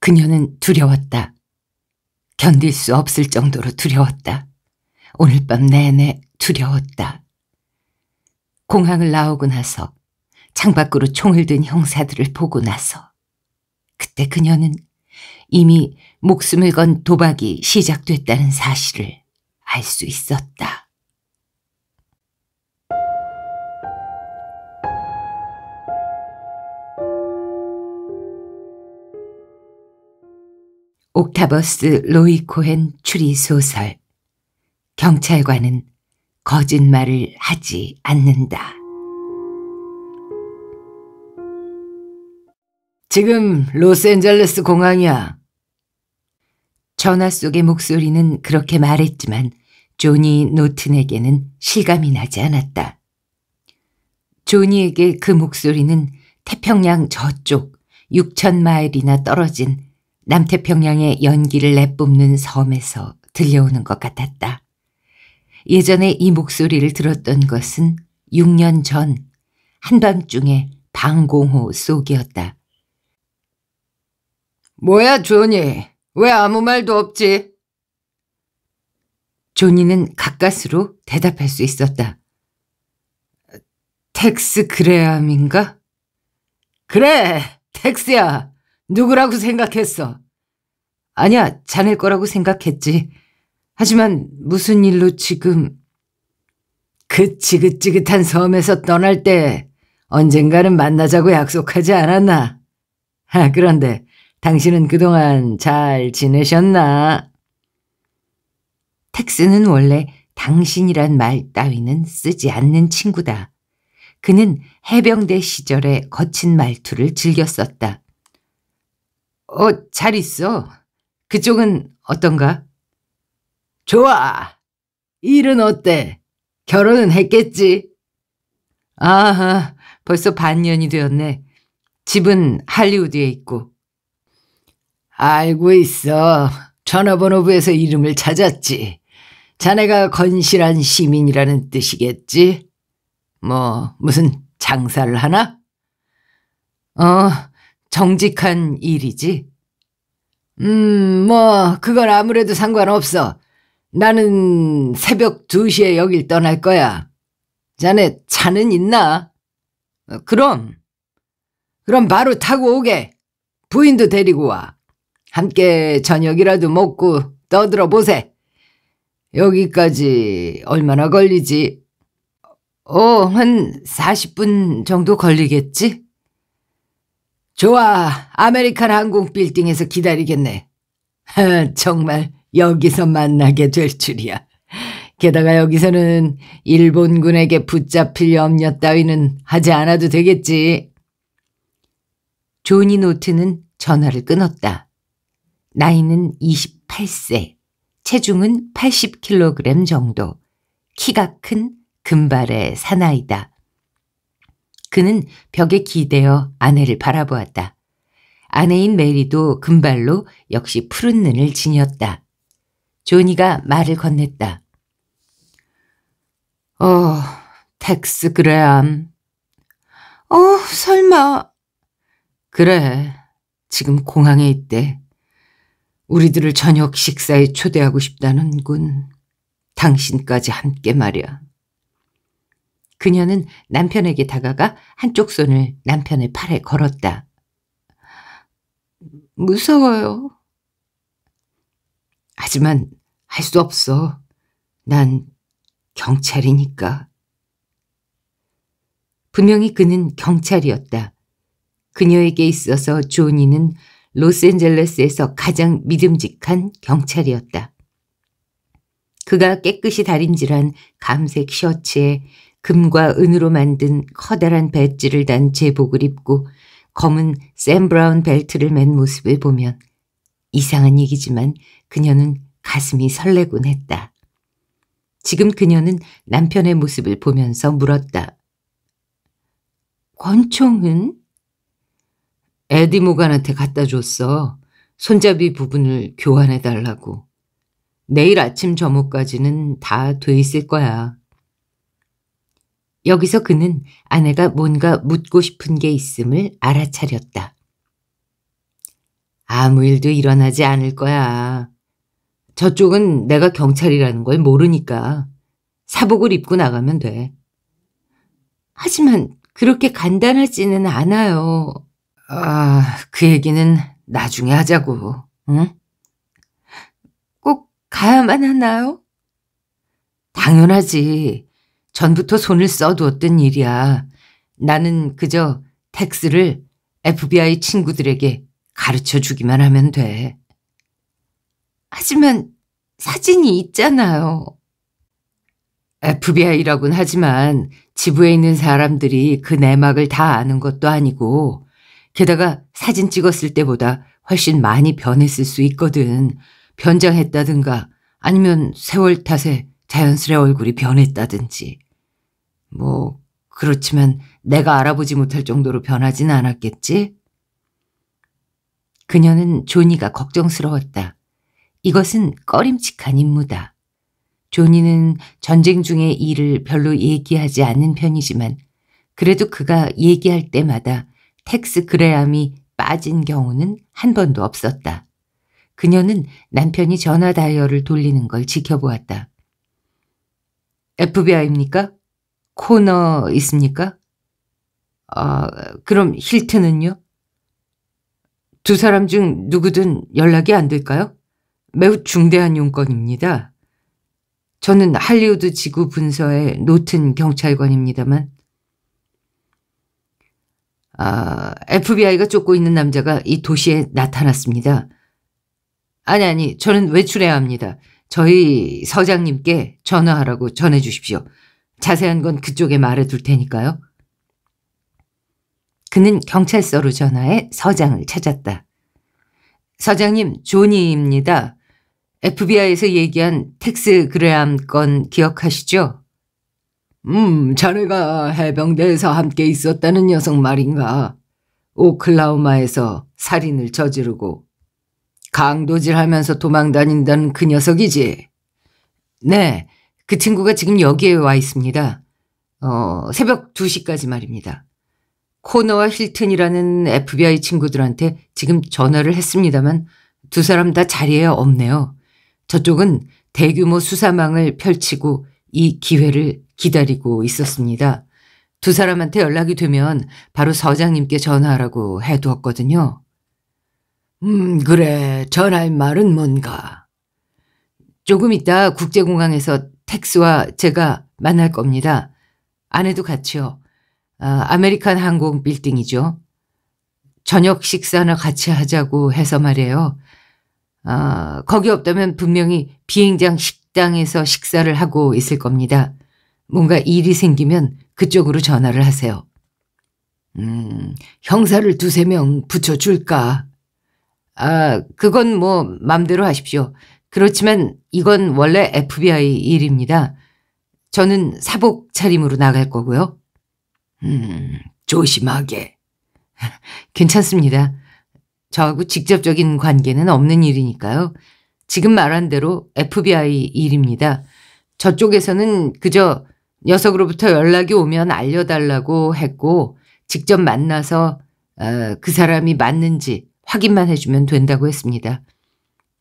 그녀는 두려웠다. 견딜 수 없을 정도로 두려웠다. 오늘 밤 내내 두려웠다. 공항을 나오고 나서 창밖으로 총을 든 형사들을 보고 나서 그때 그녀는 이미 목숨을 건 도박이 시작됐다는 사실을 알 수 있었다. 옥타버스 로이 코헨 추리소설 경찰관은 거짓말을 하지 않는다. 지금 로스앤젤레스 공항이야. 전화 속의 목소리는 그렇게 말했지만 조니 노튼에게는 실감이 나지 않았다. 조니에게 그 목소리는 태평양 저쪽 6천 마일이나 떨어진 남태평양의 연기를 내뿜는 섬에서 들려오는 것 같았다. 예전에 이 목소리를 들었던 것은 6년 전 한밤중에 방공호 속이었다. 뭐야 조니 왜 아무 말도 없지? 조니는 가까스로 대답할 수 있었다. 텍스 그레함인가? 그래 텍스야 누구라고 생각했어? 아니야, 자네 거라고 생각했지. 하지만 무슨 일로 지금 그 지긋지긋한 섬에서 떠날 때 언젠가는 만나자고 약속하지 않았나? 아, 그런데 당신은 그동안 잘 지내셨나? 텍스는 원래 당신이란 말 따위는 쓰지 않는 친구다. 그는 해병대 시절에 거친 말투를 즐겼었다. 어, 잘 있어. 그쪽은 어떤가? 좋아. 일은 어때? 결혼은 했겠지? 아하, 벌써 반년이 되었네. 집은 할리우드에 있고. 알고 있어. 전화번호부에서 이름을 찾았지. 자네가 건실한 시민이라는 뜻이겠지? 뭐, 무슨 장사를 하나? 어, 정직한 일이지? 음, 뭐, 그건 아무래도 상관없어. 나는 새벽 2시에 여길 떠날 거야. 자네 차는 있나? 어, 그럼. 그럼 바로 타고 오게. 부인도 데리고 와. 함께 저녁이라도 먹고 떠들어 보세. 여기까지 얼마나 걸리지? 어, 한 40분 정도 걸리겠지? 좋아, 아메리칸 항공 빌딩에서 기다리겠네. 정말 여기서 만나게 될 줄이야. 게다가 여기서는 일본군에게 붙잡힐 염려 따위는 하지 않아도 되겠지. 조니 노트는 전화를 끊었다. 나이는 28세, 체중은 80kg 정도, 키가 큰 금발의 사나이다. 그는 벽에 기대어 아내를 바라보았다. 아내인 메리도 금발로 역시 푸른 눈을 지녔다. 조니가 말을 건넸다. 어, 텍스 그레암. 어, 설마. 그래, 지금 공항에 있대. 우리들을 저녁 식사에 초대하고 싶다는군. 당신까지 함께 말이야. 그녀는 남편에게 다가가 한쪽 손을 남편의 팔에 걸었다. 무서워요. 하지만 할 수 없어. 난 경찰이니까. 분명히 그는 경찰이었다. 그녀에게 있어서 조니는 로스앤젤레스에서 가장 믿음직한 경찰이었다. 그가 깨끗이 다림질한 감색 셔츠에 금과 은으로 만든 커다란 배지를 단 제복을 입고 검은 샌 브라운 벨트를 맨 모습을 보면 이상한 얘기지만 그녀는 가슴이 설레곤 했다. 지금 그녀는 남편의 모습을 보면서 물었다. 권총은? 에디 모간한테 갖다 줬어. 손잡이 부분을 교환해 달라고. 내일 아침 점호까지는 다 돼 있을 거야. 여기서 그는 아내가 뭔가 묻고 싶은 게 있음을 알아차렸다. 아무 일도 일어나지 않을 거야. 저쪽은 내가 경찰이라는 걸 모르니까 사복을 입고 나가면 돼. 하지만 그렇게 간단하지는 않아요. 아, 그 얘기는 나중에 하자고, 응? 꼭 가야만 하나요? 당연하지. 전부터 손을 써두었던 일이야. 나는 그저 텍스를 FBI 친구들에게 가르쳐 주기만 하면 돼. 하지만 사진이 있잖아요. FBI라곤 하지만 지부에 있는 사람들이 그 내막을 다 아는 것도 아니고 게다가 사진 찍었을 때보다 훨씬 많이 변했을 수 있거든. 변장했다든가 아니면 세월 탓에 자연스레 얼굴이 변했다든지. 뭐, 그렇지만 내가 알아보지 못할 정도로 변하진 않았겠지? 그녀는 조니가 걱정스러웠다. 이것은 꺼림칙한 임무다. 조니는 전쟁 중에 일을 별로 얘기하지 않는 편이지만 그래도 그가 얘기할 때마다 텍스 그레암이 빠진 경우는 한 번도 없었다. 그녀는 남편이 전화 다이얼을 돌리는 걸 지켜보았다. FBI입니까? 코너 있습니까? 아, 그럼 힐튼은요두 사람 중 누구든 연락이 안 될까요? 매우 중대한 용건입니다. 저는 할리우드 지구 분서의 노튼 경찰관입니다만. 아, FBI가 쫓고 있는 남자가 이 도시에 나타났습니다. 아니, 아니, 저는 외출해야 합니다. 저희 서장님께 전화하라고 전해 주십시오. 자세한 건 그쪽에 말해 둘 테니까요. 그는 경찰서로 전화해 서장을 찾았다. 서장님, 조니입니다. FBI에서 얘기한 텍스 그레암 건 기억하시죠? 음, 자네가 해병대에서 함께 있었다는 녀석 말인가. 오클라우마에서 살인을 저지르고 강도질하면서 도망다닌다는 그 녀석이지? 네, 그 친구가 지금 여기에 와 있습니다. 어, 새벽 2시까지 말입니다. 코너와 힐튼이라는 FBI 친구들한테 지금 전화를 했습니다만 두 사람 다 자리에 없네요. 저쪽은 대규모 수사망을 펼치고 이 기회를 기다리고 있었습니다. 두 사람한테 연락이 되면 바로 서장님께 전화하라고 해두었거든요. 음, 그래. 전할 말은 뭔가. 조금 이따 국제공항에서 택스와 제가 만날 겁니다. 아내도 같이요. 아, 메리칸 항공 빌딩이죠. 저녁 식사나 같이 하자고 해서 말이에요. 아, 거기 없다면 분명히 비행장 식당에서 식사를 하고 있을 겁니다. 뭔가 일이 생기면 그쪽으로 전화를 하세요. 음, 형사를 두세 명 붙여줄까? 아, 그건 뭐음대로 하십시오. 그렇지만 이건 원래 FBI 일입니다. 저는 사복 차림으로 나갈 거고요. 음, 조심하게. 괜찮습니다. 저하고 직접적인 관계는 없는 일이니까요. 지금 말한 대로 FBI 일입니다. 저쪽에서는 그저 녀석으로부터 연락이 오면 알려달라고 했고 직접 만나서 어, 그 사람이 맞는지 확인만 해주면 된다고 했습니다.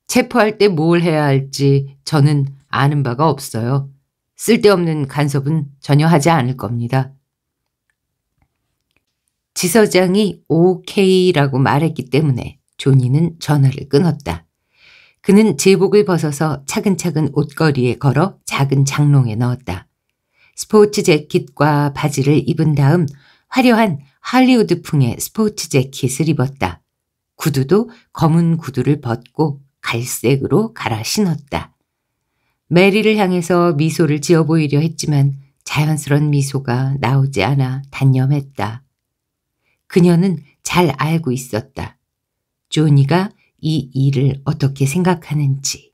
체포할 때 뭘 해야 할지 저는 아는 바가 없어요. 쓸데없는 간섭은 전혀 하지 않을 겁니다. 지 서장이 오케이라고 말했기 때문에 조니는 전화를 끊었다. 그는 제복을 벗어서 차근차근 옷걸이에 걸어 작은 장롱에 넣었다. 스포츠 재킷과 바지를 입은 다음 화려한 할리우드풍의 스포츠 재킷을 입었다. 구두도 검은 구두를 벗고 갈색으로 갈아 신었다. 메리를 향해서 미소를 지어 보이려 했지만 자연스런 미소가 나오지 않아 단념했다. 그녀는 잘 알고 있었다. 조니가 이 일을 어떻게 생각하는지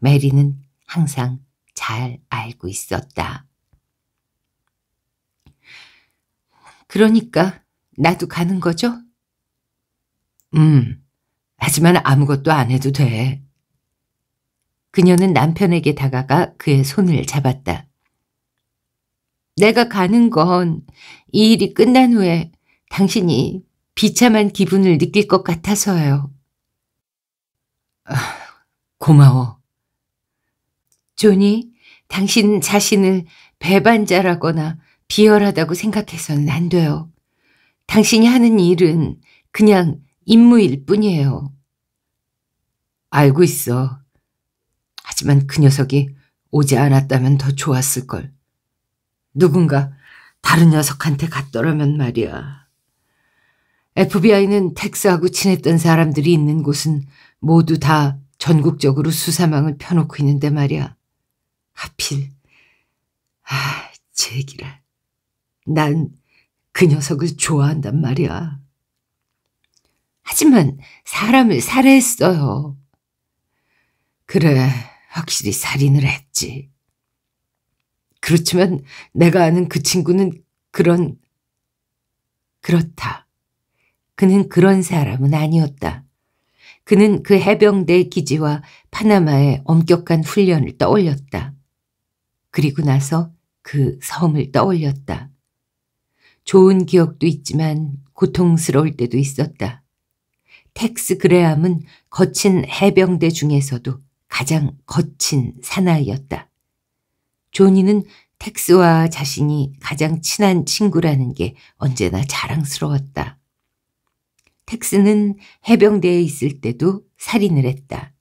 메리는 항상 잘 알고 있었다. 그러니까 나도 가는 거죠? 음, 하지만 아무것도 안 해도 돼. 그녀는 남편에게 다가가 그의 손을 잡았다. 내가 가는 건 이 일이 끝난 후에 당신이 비참한 기분을 느낄 것 같아서요. 아, 고마워. 존이 당신 자신을 배반자라거나 비열하다고 생각해서는 안 돼요. 당신이 하는 일은 그냥 임무일 뿐이에요. 알고 있어. 하지만 그 녀석이 오지 않았다면 더 좋았을걸. 누군가 다른 녀석한테 갔더라면 말이야. FBI는 텍스하고 친했던 사람들이 있는 곳은 모두 다 전국적으로 수사망을 펴놓고 있는데 말이야. 하필, 아, 제기랄난 그 녀석을 좋아한단 말이야. 하지만 사람을 살해했어요. 그래, 확실히 살인을 했지. 그렇지만 내가 아는 그 친구는 그런, 그렇다. 그는 그런 사람은 아니었다. 그는 그 해병대 기지와 파나마의 엄격한 훈련을 떠올렸다. 그리고 나서 그 섬을 떠올렸다. 좋은 기억도 있지만 고통스러울 때도 있었다. 텍스 그레함은 거친 해병대 중에서도 가장 거친 사나이였다. 조니는 텍스와 자신이 가장 친한 친구라는 게 언제나 자랑스러웠다. 텍스는 해병대에 있을 때도 살인을 했다.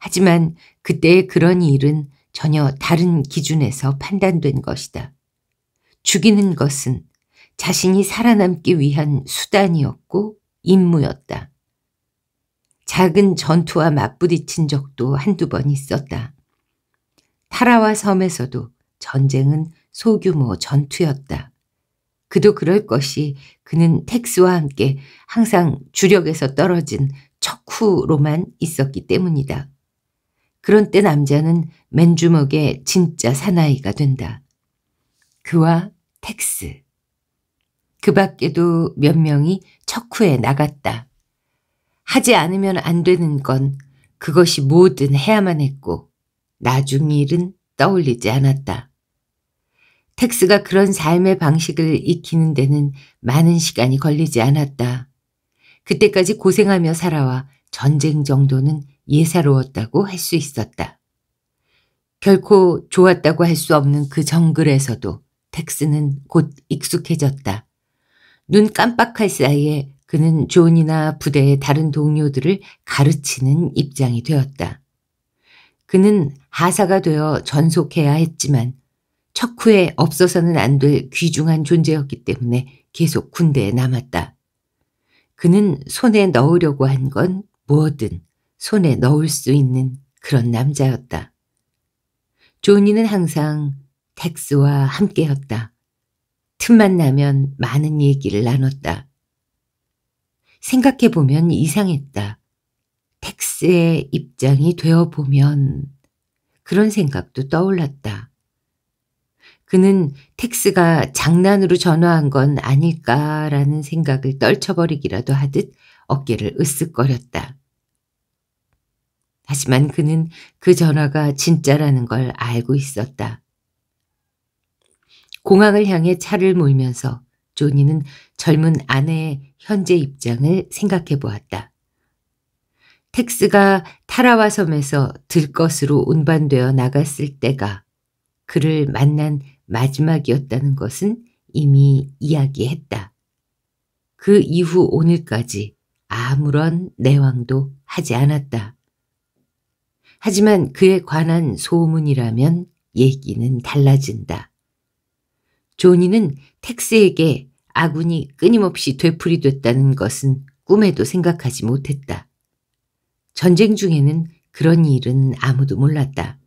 하지만 그때의 그런 일은 전혀 다른 기준에서 판단된 것이다. 죽이는 것은 자신이 살아남기 위한 수단이었고 임무였다. 작은 전투와 맞부딪힌 적도 한두 번 있었다. 타라와 섬에서도 전쟁은 소규모 전투였다. 그도 그럴 것이 그는 텍스와 함께 항상 주력에서 떨어진 척후로만 있었기 때문이다. 그런 때 남자는 맨주먹의 진짜 사나이가 된다. 그와 텍스. 그 밖에도 몇 명이 척후에 나갔다. 하지 않으면 안 되는 건 그것이 뭐든 해야만 했고 나중 일은 떠올리지 않았다. 텍스가 그런 삶의 방식을 익히는 데는 많은 시간이 걸리지 않았다. 그때까지 고생하며 살아와 전쟁 정도는 예사로웠다고 할 수 있었다. 결코 좋았다고 할 수 없는 그 정글에서도 텍스는 곧 익숙해졌다. 눈 깜빡할 사이에 그는 존이나 부대의 다른 동료들을 가르치는 입장이 되었다. 그는 하사가 되어 전속해야 했지만 척후에 없어서는 안 될 귀중한 존재였기 때문에 계속 군대에 남았다. 그는 손에 넣으려고 한 건 뭐든 손에 넣을 수 있는 그런 남자였다. 존이는 항상 텍스와 함께였다. 틈만 나면 많은 얘기를 나눴다. 생각해보면 이상했다. 택스의 입장이 되어보면 그런 생각도 떠올랐다. 그는 택스가 장난으로 전화한 건 아닐까라는 생각을 떨쳐버리기라도 하듯 어깨를 으쓱거렸다. 하지만 그는 그 전화가 진짜라는 걸 알고 있었다. 공항을 향해 차를 몰면서 조니는 젊은 아내의 현재 입장을 생각해 보았다. 텍스가 타라와 섬에서 들것으로 운반되어 나갔을 때가 그를 만난 마지막이었다는 것은 이미 이야기했다. 그 이후 오늘까지 아무런 내왕도 하지 않았다. 하지만 그에 관한 소문이라면 얘기는 달라진다. 조니는 텍스에게 아군이 끊임없이 되풀이됐다는 것은 꿈에도 생각하지 못했다. 전쟁 중에는 그런 일은 아무도 몰랐다.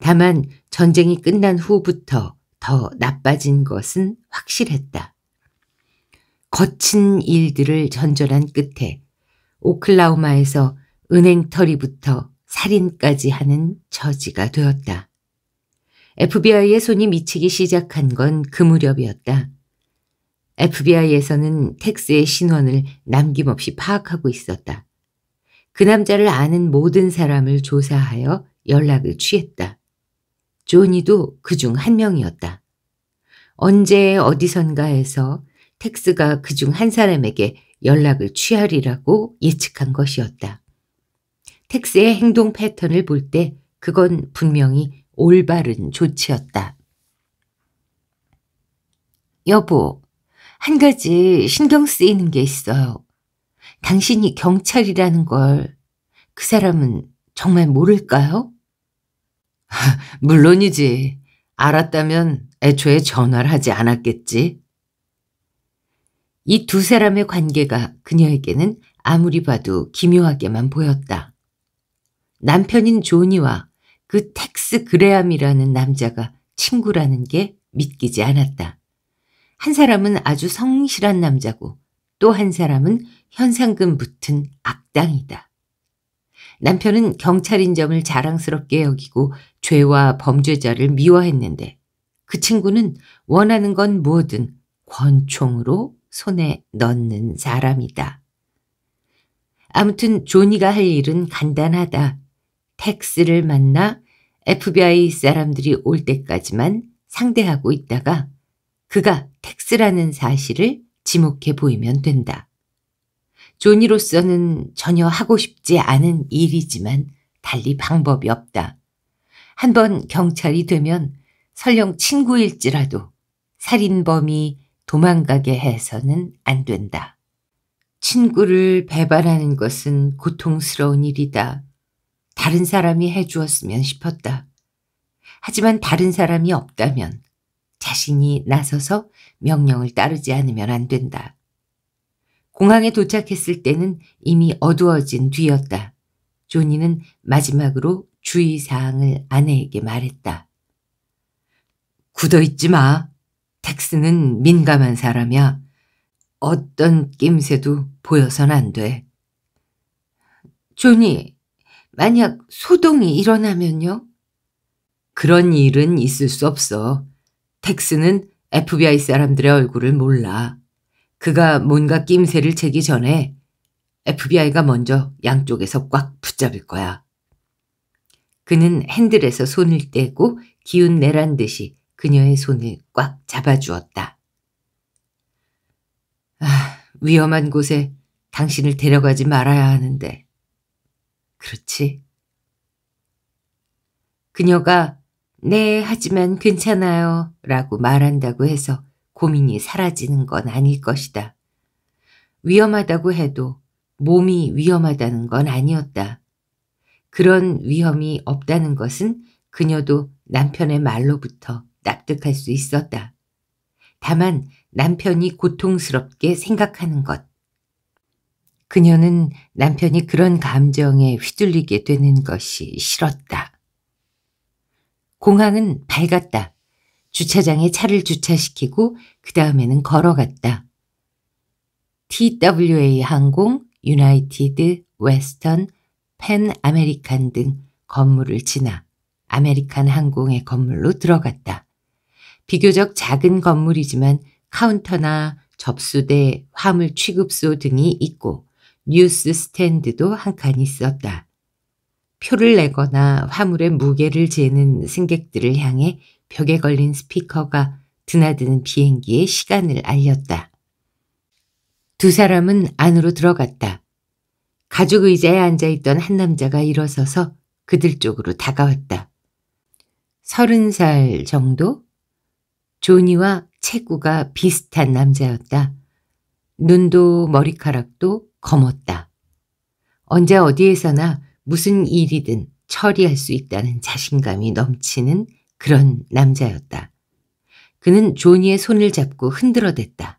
다만 전쟁이 끝난 후부터 더 나빠진 것은 확실했다. 거친 일들을 전전한 끝에 오클라호마에서 은행털이부터 살인까지 하는 처지가 되었다. FBI의 손이 미치기 시작한 건 그 무렵이었다. FBI에서는 텍스의 신원을 남김없이 파악하고 있었다. 그 남자를 아는 모든 사람을 조사하여 연락을 취했다. 조니도 그 중 한 명이었다. 언제 어디선가에서 텍스가 그 중 한 사람에게 연락을 취하리라고 예측한 것이었다. 텍스의 행동 패턴을 볼 때 그건 분명히 올바른 조치였다. 여보, 한 가지 신경 쓰이는 게 있어요. 당신이 경찰이라는 걸 그 사람은 정말 모를까요? 물론이지. 알았다면 애초에 전화를 하지 않았겠지. 이 두 사람의 관계가 그녀에게는 아무리 봐도 기묘하게만 보였다. 남편인 조니와 그 텍스 그레암이라는 남자가 친구라는 게 믿기지 않았다. 한 사람은 아주 성실한 남자고 또 한 사람은 현상금 붙은 악당이다. 남편은 경찰인 점을 자랑스럽게 여기고 죄와 범죄자를 미워했는데 그 친구는 원하는 건 뭐든 권총으로 손에 넣는 사람이다. 아무튼 조니가 할 일은 간단하다. 텍스를 만나 FBI 사람들이 올 때까지만 상대하고 있다가 그가 텍스라는 사실을 지목해 보이면 된다. 조니로서는 전혀 하고 싶지 않은 일이지만 달리 방법이 없다. 한번 경찰이 되면 설령 친구일지라도 살인범이 도망가게 해서는 안 된다. 친구를 배반하는 것은 고통스러운 일이다. 다른 사람이 해주었으면 싶었다. 하지만 다른 사람이 없다면 자신이 나서서 명령을 따르지 않으면 안 된다. 공항에 도착했을 때는 이미 어두워진 뒤였다. 조니는 마지막으로 주의사항을 아내에게 말했다. 굳어있지 마. 텍스는 민감한 사람이야. 어떤 낌새도 보여선 안 돼. 조니, 만약 소동이 일어나면요? 그런 일은 있을 수 없어. 텍스는 FBI 사람들의 얼굴을 몰라. 그가 뭔가 낌새를 채기 전에 FBI가 먼저 양쪽에서 꽉 붙잡을 거야. 그는 핸들에서 손을 떼고 기운 내란 듯이 그녀의 손을 꽉 잡아주었다. 아, 위험한 곳에 당신을 데려가지 말아야 하는데. 그렇지. 그녀가 네, 하지만 괜찮아요. 라고 말한다고 해서 고민이 사라지는 건 아닐 것이다. 위험하다고 해도 몸이 위험하다는 건 아니었다. 그런 위험이 없다는 것은 그녀도 남편의 말로부터 납득할 수 있었다. 다만 남편이 고통스럽게 생각하는 것. 그녀는 남편이 그런 감정에 휘둘리게 되는 것이 싫었다. 공항은 밝았다. 주차장에 차를 주차시키고 그 다음에는 걸어갔다. TWA 항공, 유나이티드, 웨스턴, 펜 아메리칸 등 건물을 지나 아메리칸 항공의 건물로 들어갔다. 비교적 작은 건물이지만 카운터나 접수대, 화물 취급소 등이 있고 뉴스 스탠드도 한 칸 있었다. 표를 내거나 화물의 무게를 재는 승객들을 향해 벽에 걸린 스피커가 드나드는 비행기의 시간을 알렸다. 두 사람은 안으로 들어갔다. 가죽 의자에 앉아있던 한 남자가 일어서서 그들 쪽으로 다가왔다. 서른 살 정도? 조니와 체구가 비슷한 남자였다. 눈도 머리카락도 검었다. 언제 어디에서나 무슨 일이든 처리할 수 있다는 자신감이 넘치는 그런 남자였다. 그는 조니의 손을 잡고 흔들어댔다.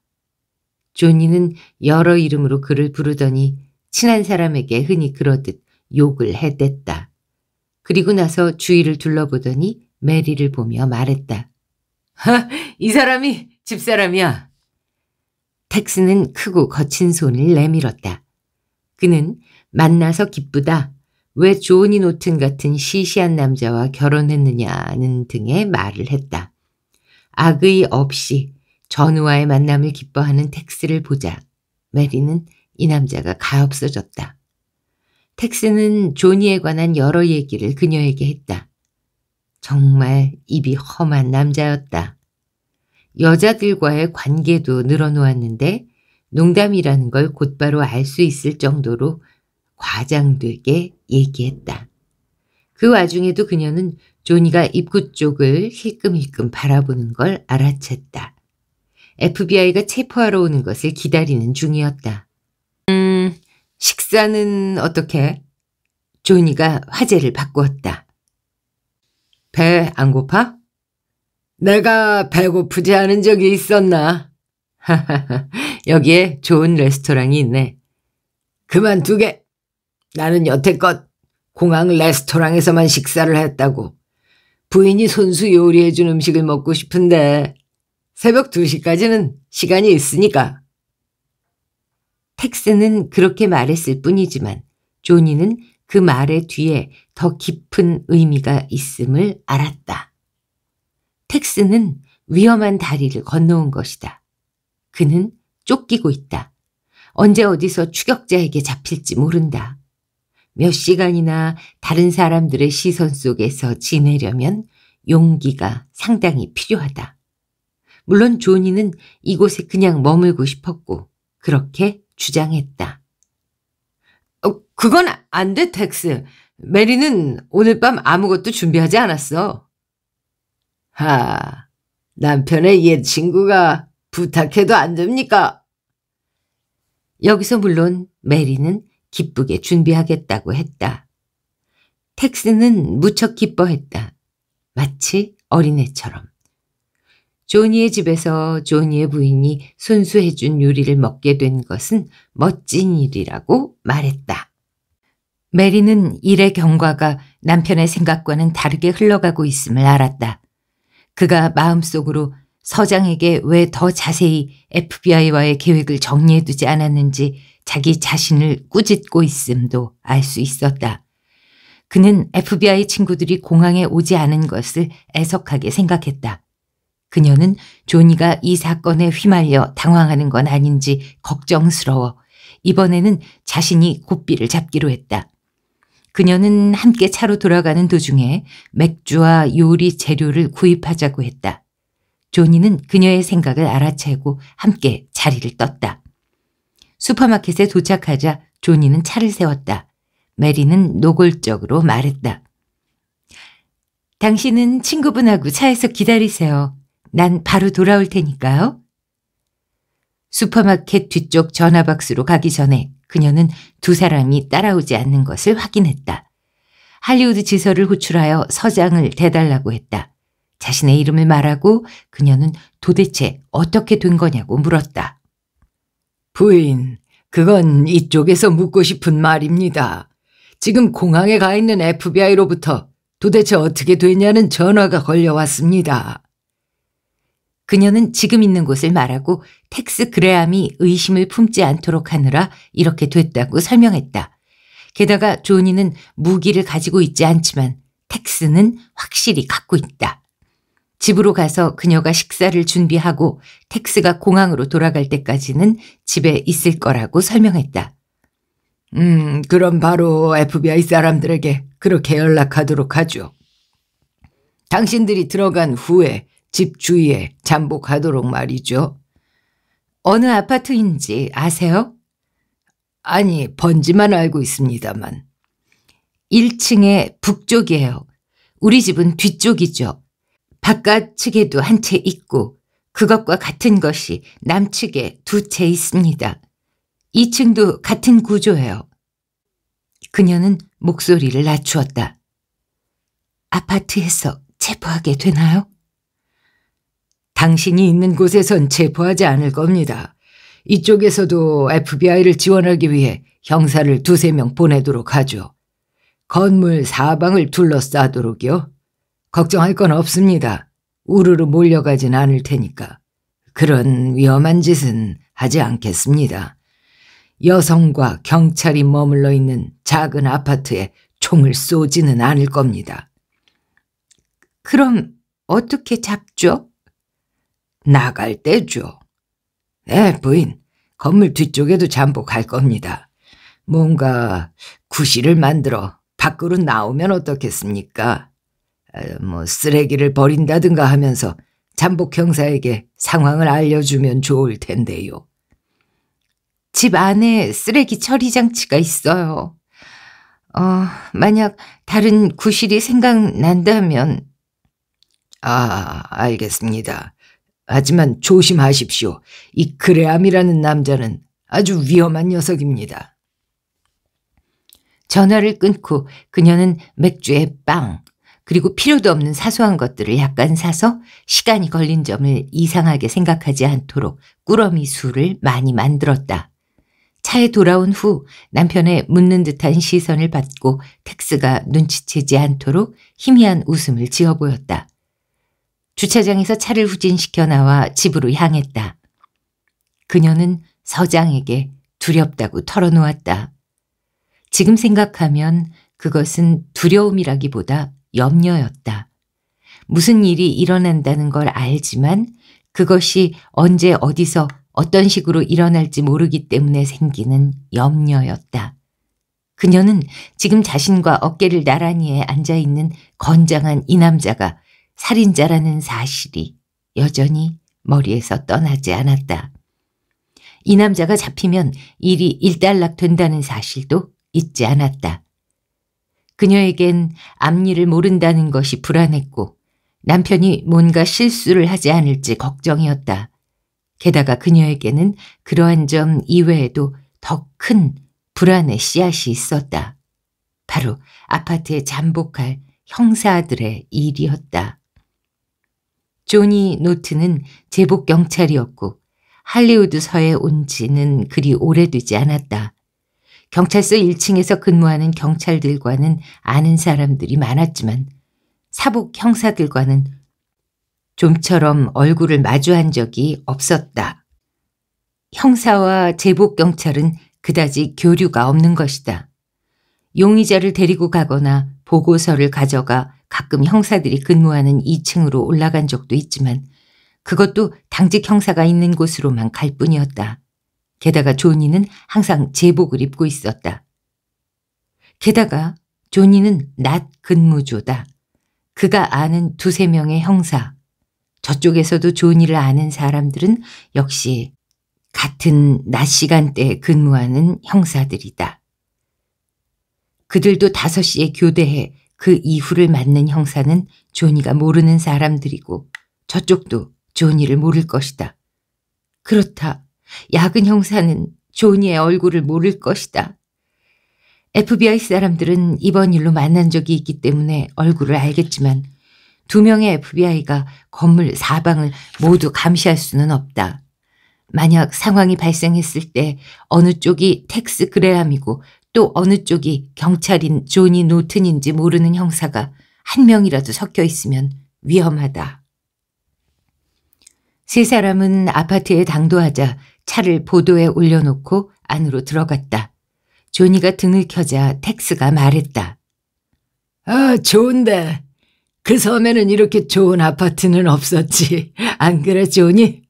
조니는 여러 이름으로 그를 부르더니 친한 사람에게 흔히 그러듯 욕을 해댔다. 그리고 나서 주위를 둘러보더니 메리를 보며 말했다. 하, 이 사람이 집사람이야. 텍스는 크고 거친 손을 내밀었다. 그는 만나서 기쁘다 왜 조니 노튼 같은 시시한 남자와 결혼했느냐는 등의 말을 했다. 악의 없이 전우와의 만남을 기뻐하는 텍스를 보자 메리는 이 남자가 가엾어졌다. 텍스는 조니에 관한 여러 얘기를 그녀에게 했다. 정말 입이 험한 남자였다. 여자들과의 관계도 늘어놓았는데 농담이라는 걸 곧바로 알 수 있을 정도로 과장되게 얘기했다. 그 와중에도 그녀는 조니가 입구 쪽을 힐끔힐끔 바라보는 걸 알아챘다. FBI가 체포하러 오는 것을 기다리는 중이었다. 음, 식사는 어떻게? 조니가 화제를 바꾸었다. 배 안 고파? 내가 배고프지 않은 적이 있었나? 하하하, 여기에 좋은 레스토랑이 있네. 그만두게! 나는 여태껏 공항 레스토랑에서만 식사를 했다고. 부인이 손수 요리해준 음식을 먹고 싶은데 새벽 2시까지는 시간이 있으니까. 텍스는 그렇게 말했을 뿐이지만 조니는 그 말의 뒤에 더 깊은 의미가 있음을 알았다. 텍스는 위험한 다리를 건너온 것이다. 그는 쫓기고 있다. 언제 어디서 추격자에게 잡힐지 모른다. 몇 시간이나 다른 사람들의 시선 속에서 지내려면 용기가 상당히 필요하다. 물론 조니는 이곳에 그냥 머물고 싶었고 그렇게 주장했다. 어, 그건 안 돼, 텍스. 메리는 오늘 밤 아무것도 준비하지 않았어. 하, 남편의 옛 친구가 부탁해도 안 됩니까? 여기서 물론 메리는 기쁘게 준비하겠다고 했다. 텍스는 무척 기뻐했다. 마치 어린애처럼. 조니의 집에서 조니의 부인이 손수해준 요리를 먹게 된 것은 멋진 일이라고 말했다. 메리는 일의 경과가 남편의 생각과는 다르게 흘러가고 있음을 알았다. 그가 마음속으로 서장에게 왜 더 자세히 FBI와의 계획을 정리해두지 않았는지 자기 자신을 꾸짖고 있음도 알 수 있었다. 그는 FBI 친구들이 공항에 오지 않은 것을 애석하게 생각했다. 그녀는 조니가 이 사건에 휘말려 당황하는 건 아닌지 걱정스러워 이번에는 자신이 고비를 잡기로 했다. 그녀는 함께 차로 돌아가는 도중에 맥주와 요리 재료를 구입하자고 했다. 조니는 그녀의 생각을 알아채고 함께 자리를 떴다. 슈퍼마켓에 도착하자 조니는 차를 세웠다. 메리는 노골적으로 말했다. 당신은 친구분하고 차에서 기다리세요. 난 바로 돌아올 테니까요. 슈퍼마켓 뒤쪽 전화박스로 가기 전에 그녀는 두 사람이 따라오지 않는 것을 확인했다. 할리우드 지서를 호출하여 서장을 대달라고 했다. 자신의 이름을 말하고 그녀는 도대체 어떻게 된 거냐고 물었다. 부인, 그건 이쪽에서 묻고 싶은 말입니다. 지금 공항에 가 있는 FBI로부터 도대체 어떻게 되냐는 전화가 걸려왔습니다. 그녀는 지금 있는 곳을 말하고 텍스 그레암이 의심을 품지 않도록 하느라 이렇게 됐다고 설명했다. 게다가 조니는 무기를 가지고 있지 않지만 텍스는 확실히 갖고 있다. 집으로 가서 그녀가 식사를 준비하고 택스가 공항으로 돌아갈 때까지는 집에 있을 거라고 설명했다. 음, 그럼 바로 FBI 사람들에게 그렇게 연락하도록 하죠. 당신들이 들어간 후에 집 주위에 잠복하도록 말이죠. 어느 아파트인지 아세요? 아니, 번지만 알고 있습니다만. 1층의 북쪽이에요. 우리 집은 뒤쪽이죠. 바깥측에도 한 채 있고 그것과 같은 것이 남측에 두 채 있습니다. 2층도 같은 구조예요. 그녀는 목소리를 낮추었다. 아파트에서 체포하게 되나요? 당신이 있는 곳에선 체포하지 않을 겁니다. 이쪽에서도 FBI를 지원하기 위해 형사를 두세 명 보내도록 하죠. 건물 사방을 둘러싸도록요. 걱정할 건 없습니다. 우르르 몰려가진 않을 테니까. 그런 위험한 짓은 하지 않겠습니다. 여성과 경찰이 머물러 있는 작은 아파트에 총을 쏘지는 않을 겁니다. 그럼 어떻게 잡죠? 나갈 때죠. 네, 부인. 건물 뒤쪽에도 잠복할 겁니다. 뭔가 구실을 만들어 밖으로 나오면 어떻겠습니까? 어, 뭐 쓰레기를 버린다든가 하면서 잠복 형사에게 상황을 알려주면 좋을 텐데요. 집 안에 쓰레기 처리 장치가 있어요. 어, 만약 다른 구실이 생각난다면 아, 알겠습니다. 하지만 조심하십시오. 이 그레암이라는 남자는 아주 위험한 녀석입니다. 전화를 끊고 그녀는 맥주에 빵, 그리고 필요도 없는 사소한 것들을 약간 사서 시간이 걸린 점을 이상하게 생각하지 않도록 꾸러미 수를 많이 만들었다. 차에 돌아온 후 남편의 묻는 듯한 시선을 받고 택스가 눈치채지 않도록 희미한 웃음을 지어 보였다. 주차장에서 차를 후진시켜 나와 집으로 향했다. 그녀는 서장에게 두렵다고 털어놓았다. 지금 생각하면 그것은 두려움이라기보다 염려였다. 무슨 일이 일어난다는 걸 알지만 그것이 언제 어디서 어떤 식으로 일어날지 모르기 때문에 생기는 염려였다. 그녀는 지금 자신과 어깨를 나란히 앉아 있는 건장한 이 남자가 살인자라는 사실이 여전히 머리에서 떠나지 않았다. 이 남자가 잡히면 일이 일단락 된다는 사실도 잊지 않았다. 그녀에겐 앞일을 모른다는 것이 불안했고 남편이 뭔가 실수를 하지 않을지 걱정이었다. 게다가 그녀에게는 그러한 점 이외에도 더 큰 불안의 씨앗이 있었다. 바로 아파트에 잠복할 형사들의 일이었다. 조니 노트는 제복 경찰이었고 할리우드서에 온 지는 그리 오래되지 않았다. 경찰서 1층에서 근무하는 경찰들과는 아는 사람들이 많았지만 사복 형사들과는 좀처럼 얼굴을 마주한 적이 없었다. 형사와 제복 경찰은 그다지 교류가 없는 것이다. 용의자를 데리고 가거나 보고서를 가져가 가끔 형사들이 근무하는 2층으로 올라간 적도 있지만 그것도 당직 형사가 있는 곳으로만 갈 뿐이었다. 게다가 조니는 항상 제복을 입고 있었다. 게다가 조니는 낮 근무조다. 그가 아는 두세 명의 형사. 저쪽에서도 조니를 아는 사람들은 역시 같은 낮 시간대에 근무하는 형사들이다. 그들도 5시에 교대해 그 이후를 맞는 형사는 조니가 모르는 사람들이고 저쪽도 조니를 모를 것이다. 그렇다 야근 형사는 조니의 얼굴을 모를 것이다. FBI 사람들은 이번 일로 만난 적이 있기 때문에 얼굴을 알겠지만 두 명의 FBI가 건물 사방을 모두 감시할 수는 없다. 만약 상황이 발생했을 때 어느 쪽이 텍스 그레함이고 또 어느 쪽이 경찰인 조니 노튼인지 모르는 형사가 한 명이라도 섞여 있으면 위험하다. 세 사람은 아파트에 당도하자 차를 보도에 올려놓고 안으로 들어갔다. 조니가 등을 켜자 텍스가 말했다. 아, 좋은데. 그 섬에는 이렇게 좋은 아파트는 없었지. 안 그래, 조니?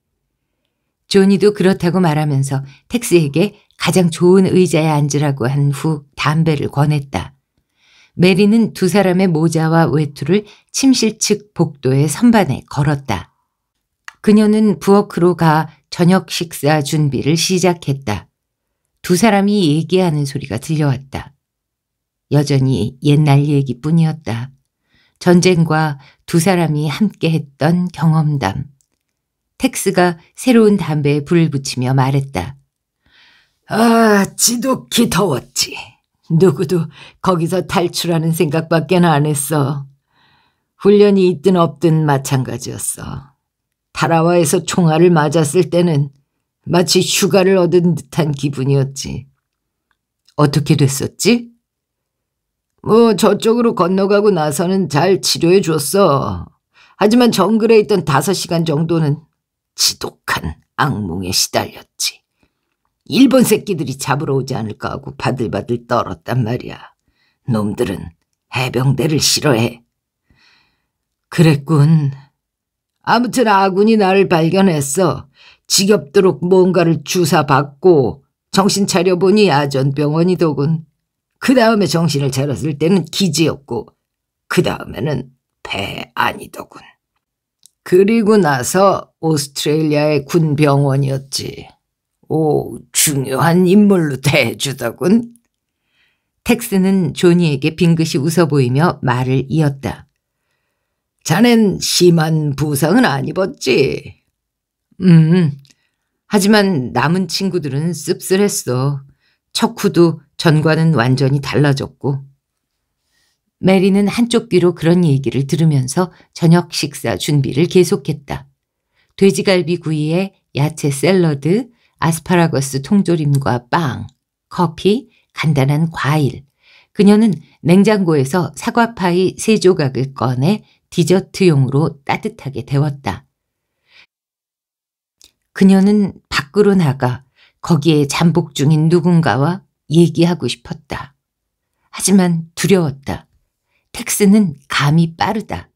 조니도 그렇다고 말하면서 텍스에게 가장 좋은 의자에 앉으라고 한 후 담배를 권했다. 메리는 두 사람의 모자와 외투를 침실 측 복도의 선반에 걸었다. 그녀는 부엌으로 가 저녁 식사 준비를 시작했다. 두 사람이 얘기하는 소리가 들려왔다. 여전히 옛날 얘기뿐이었다. 전쟁과 두 사람이 함께 했던 경험담. 텍스가 새로운 담배에 불을 붙이며 말했다. 아, 지독히 더웠지. 누구도 거기서 탈출하는 생각밖에 안 했어. 훈련이 있든 없든 마찬가지였어. 타라와에서 총알을 맞았을 때는 마치 휴가를 얻은 듯한 기분이었지. 어떻게 됐었지? 뭐 저쪽으로 건너가고 나서는 잘 치료해 줬어. 하지만 정글에 있던 다섯 시간 정도는 지독한 악몽에 시달렸지. 일본 새끼들이 잡으러 오지 않을까 하고 바들바들 떨었단 말이야. 놈들은 해병대를 싫어해. 그랬군. 아무튼 아군이 나를 발견했어. 지겹도록 뭔가를 주사받고 정신 차려보니 아전병원이더군. 그 다음에 정신을 차렸을 때는 기지였고 그 다음에는 배 아니더군. 그리고 나서 오스트레일리아의 군병원이었지. 오, 중요한 인물로 대주더군. 텍스는 조니에게 빙긋이 웃어 보이며 말을 이었다. 자넨 심한 부상은 안 입었지? 음, 하지만 남은 친구들은 씁쓸했어. 척후도 전과는 완전히 달라졌고. 메리는 한쪽 귀로 그런 얘기를 들으면서 저녁 식사 준비를 계속했다. 돼지갈비 구이에 야채 샐러드, 아스파라거스 통조림과 빵, 커피, 간단한 과일. 그녀는 냉장고에서 사과파이 세 조각을 꺼내 디저트용으로 따뜻하게 데웠다. 그녀는 밖으로 나가 거기에 잠복 중인 누군가와 얘기하고 싶었다. 하지만 두려웠다. 텍스는 감이 빠르다.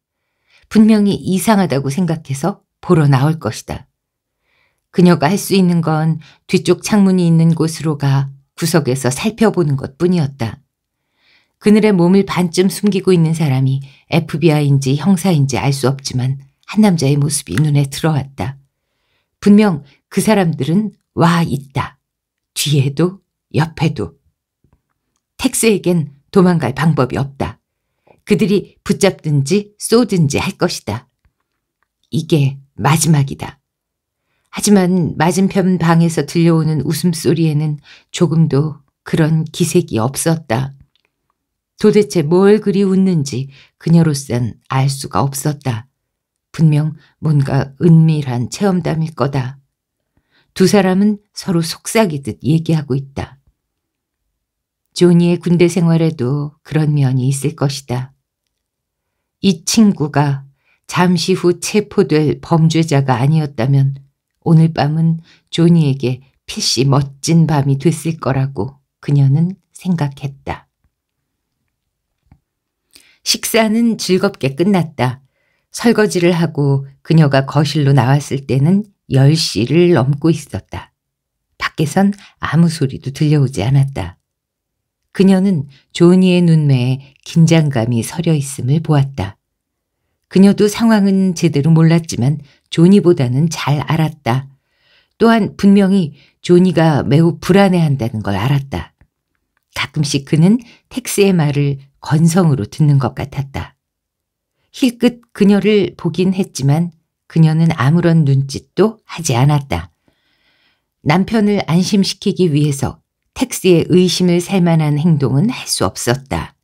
분명히 이상하다고 생각해서 보러 나올 것이다. 그녀가 할 수 있는 건 뒤쪽 창문이 있는 곳으로 가 구석에서 살펴보는 것 뿐이었다. 그늘에 몸을 반쯤 숨기고 있는 사람이 FBI인지 형사인지 알 수 없지만 한 남자의 모습이 눈에 들어왔다. 분명 그 사람들은 와 있다. 뒤에도 옆에도. 텍스에겐 도망갈 방법이 없다. 그들이 붙잡든지 쏘든지 할 것이다. 이게 마지막이다. 하지만 맞은편 방에서 들려오는 웃음소리에는 조금도 그런 기색이 없었다. 도대체 뭘 그리 웃는지 그녀로선 알 수가 없었다. 분명 뭔가 은밀한 체험담일 거다. 두 사람은 서로 속삭이듯 얘기하고 있다. 조니의 군대 생활에도 그런 면이 있을 것이다. 이 친구가 잠시 후 체포될 범죄자가 아니었다면 오늘 밤은 조니에게 필시 멋진 밤이 됐을 거라고 그녀는 생각했다. 식사는 즐겁게 끝났다. 설거지를 하고 그녀가 거실로 나왔을 때는 10시를 넘고 있었다. 밖에선 아무 소리도 들려오지 않았다. 그녀는 조니의 눈매에 긴장감이 서려 있음을 보았다. 그녀도 상황은 제대로 몰랐지만 조니보다는 잘 알았다. 또한 분명히 조니가 매우 불안해한다는 걸 알았다. 가끔씩 그는 텍스의 말을 건성으로 듣는 것 같았다. 힐끗 그녀를 보긴 했지만 그녀는 아무런 눈짓도 하지 않았다. 남편을 안심시키기 위해서 택스의 의심을 살 만한 행동은 할 수 없었다.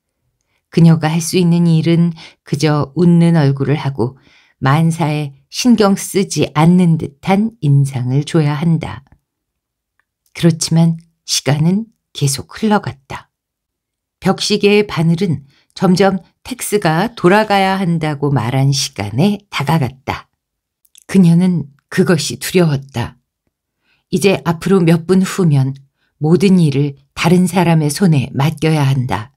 그녀가 할 수 있는 일은 그저 웃는 얼굴을 하고 만사에 신경 쓰지 않는 듯한 인상을 줘야 한다. 그렇지만 시간은 계속 흘러갔다. 벽시계의 바늘은 점점 텍스가 돌아가야 한다고 말한 시간에 다가갔다. 그녀는 그것이 두려웠다. 이제 앞으로 몇 분 후면 모든 일을 다른 사람의 손에 맡겨야 한다.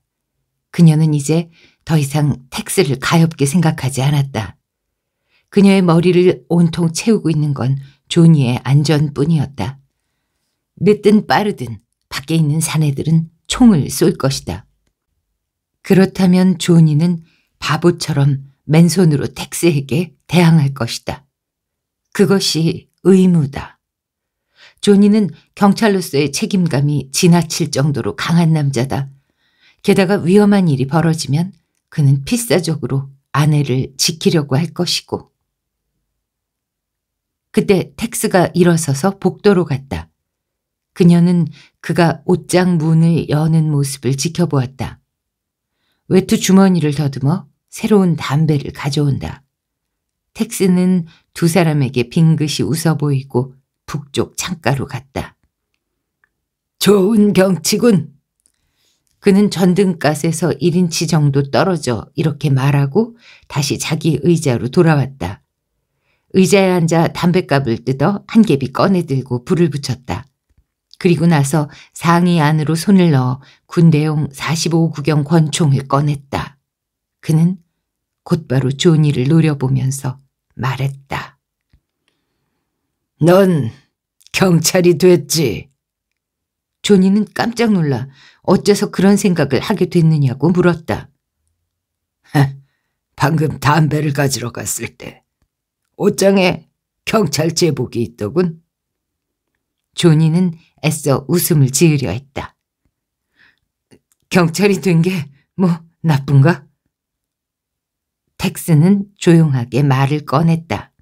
그녀는 이제 더 이상 텍스를 가엽게 생각하지 않았다. 그녀의 머리를 온통 채우고 있는 건 조니의 안전뿐이었다. 늦든 빠르든 밖에 있는 사내들은 총을 쏠 것이다. 그렇다면 조니는 바보처럼 맨손으로 텍스에게 대항할 것이다. 그것이 의무다. 조니는 경찰로서의 책임감이 지나칠 정도로 강한 남자다. 게다가 위험한 일이 벌어지면 그는 필사적으로 아내를 지키려고 할 것이고. 그때 텍스가 일어서서 복도로 갔다. 그녀는 그가 옷장 문을 여는 모습을 지켜보았다. 외투 주머니를 더듬어 새로운 담배를 가져온다. 택스는두 사람에게 빙긋이 웃어 보이고 북쪽 창가로 갔다. 좋은 경치군. 그는 전등갓에서 1인치 정도 떨어져 이렇게 말하고 다시 자기 의자로 돌아왔다. 의자에 앉아 담뱃갑을 뜯어 한 개비 꺼내들고 불을 붙였다. 그리고 나서 상의 안으로 손을 넣어 군대용 45구경 권총을 꺼냈다. 그는 곧바로 조니를 노려보면서 말했다. 넌 경찰이 됐지. 조니는 깜짝 놀라 어째서 그런 생각을 하게 됐느냐고 물었다. 하, 방금 담배를 가지러 갔을 때 옷장에 경찰 제복이 있더군. 조니는 애써 웃음을 지으려 했다. 경찰이 된 게 뭐 나쁜가? 텍스는 조용하게 말을 꺼냈다.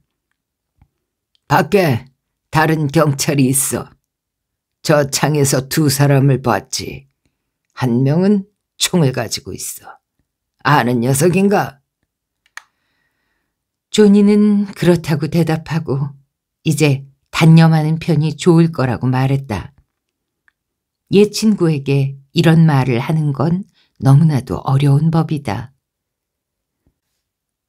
밖에 다른 경찰이 있어. 저 창에서 두 사람을 봤지. 한 명은 총을 가지고 있어. 아는 녀석인가? 조니는 그렇다고 대답하고 이제 단념하는 편이 좋을 거라고 말했다. 옛 친구에게 이런 말을 하는 건 너무나도 어려운 법이다.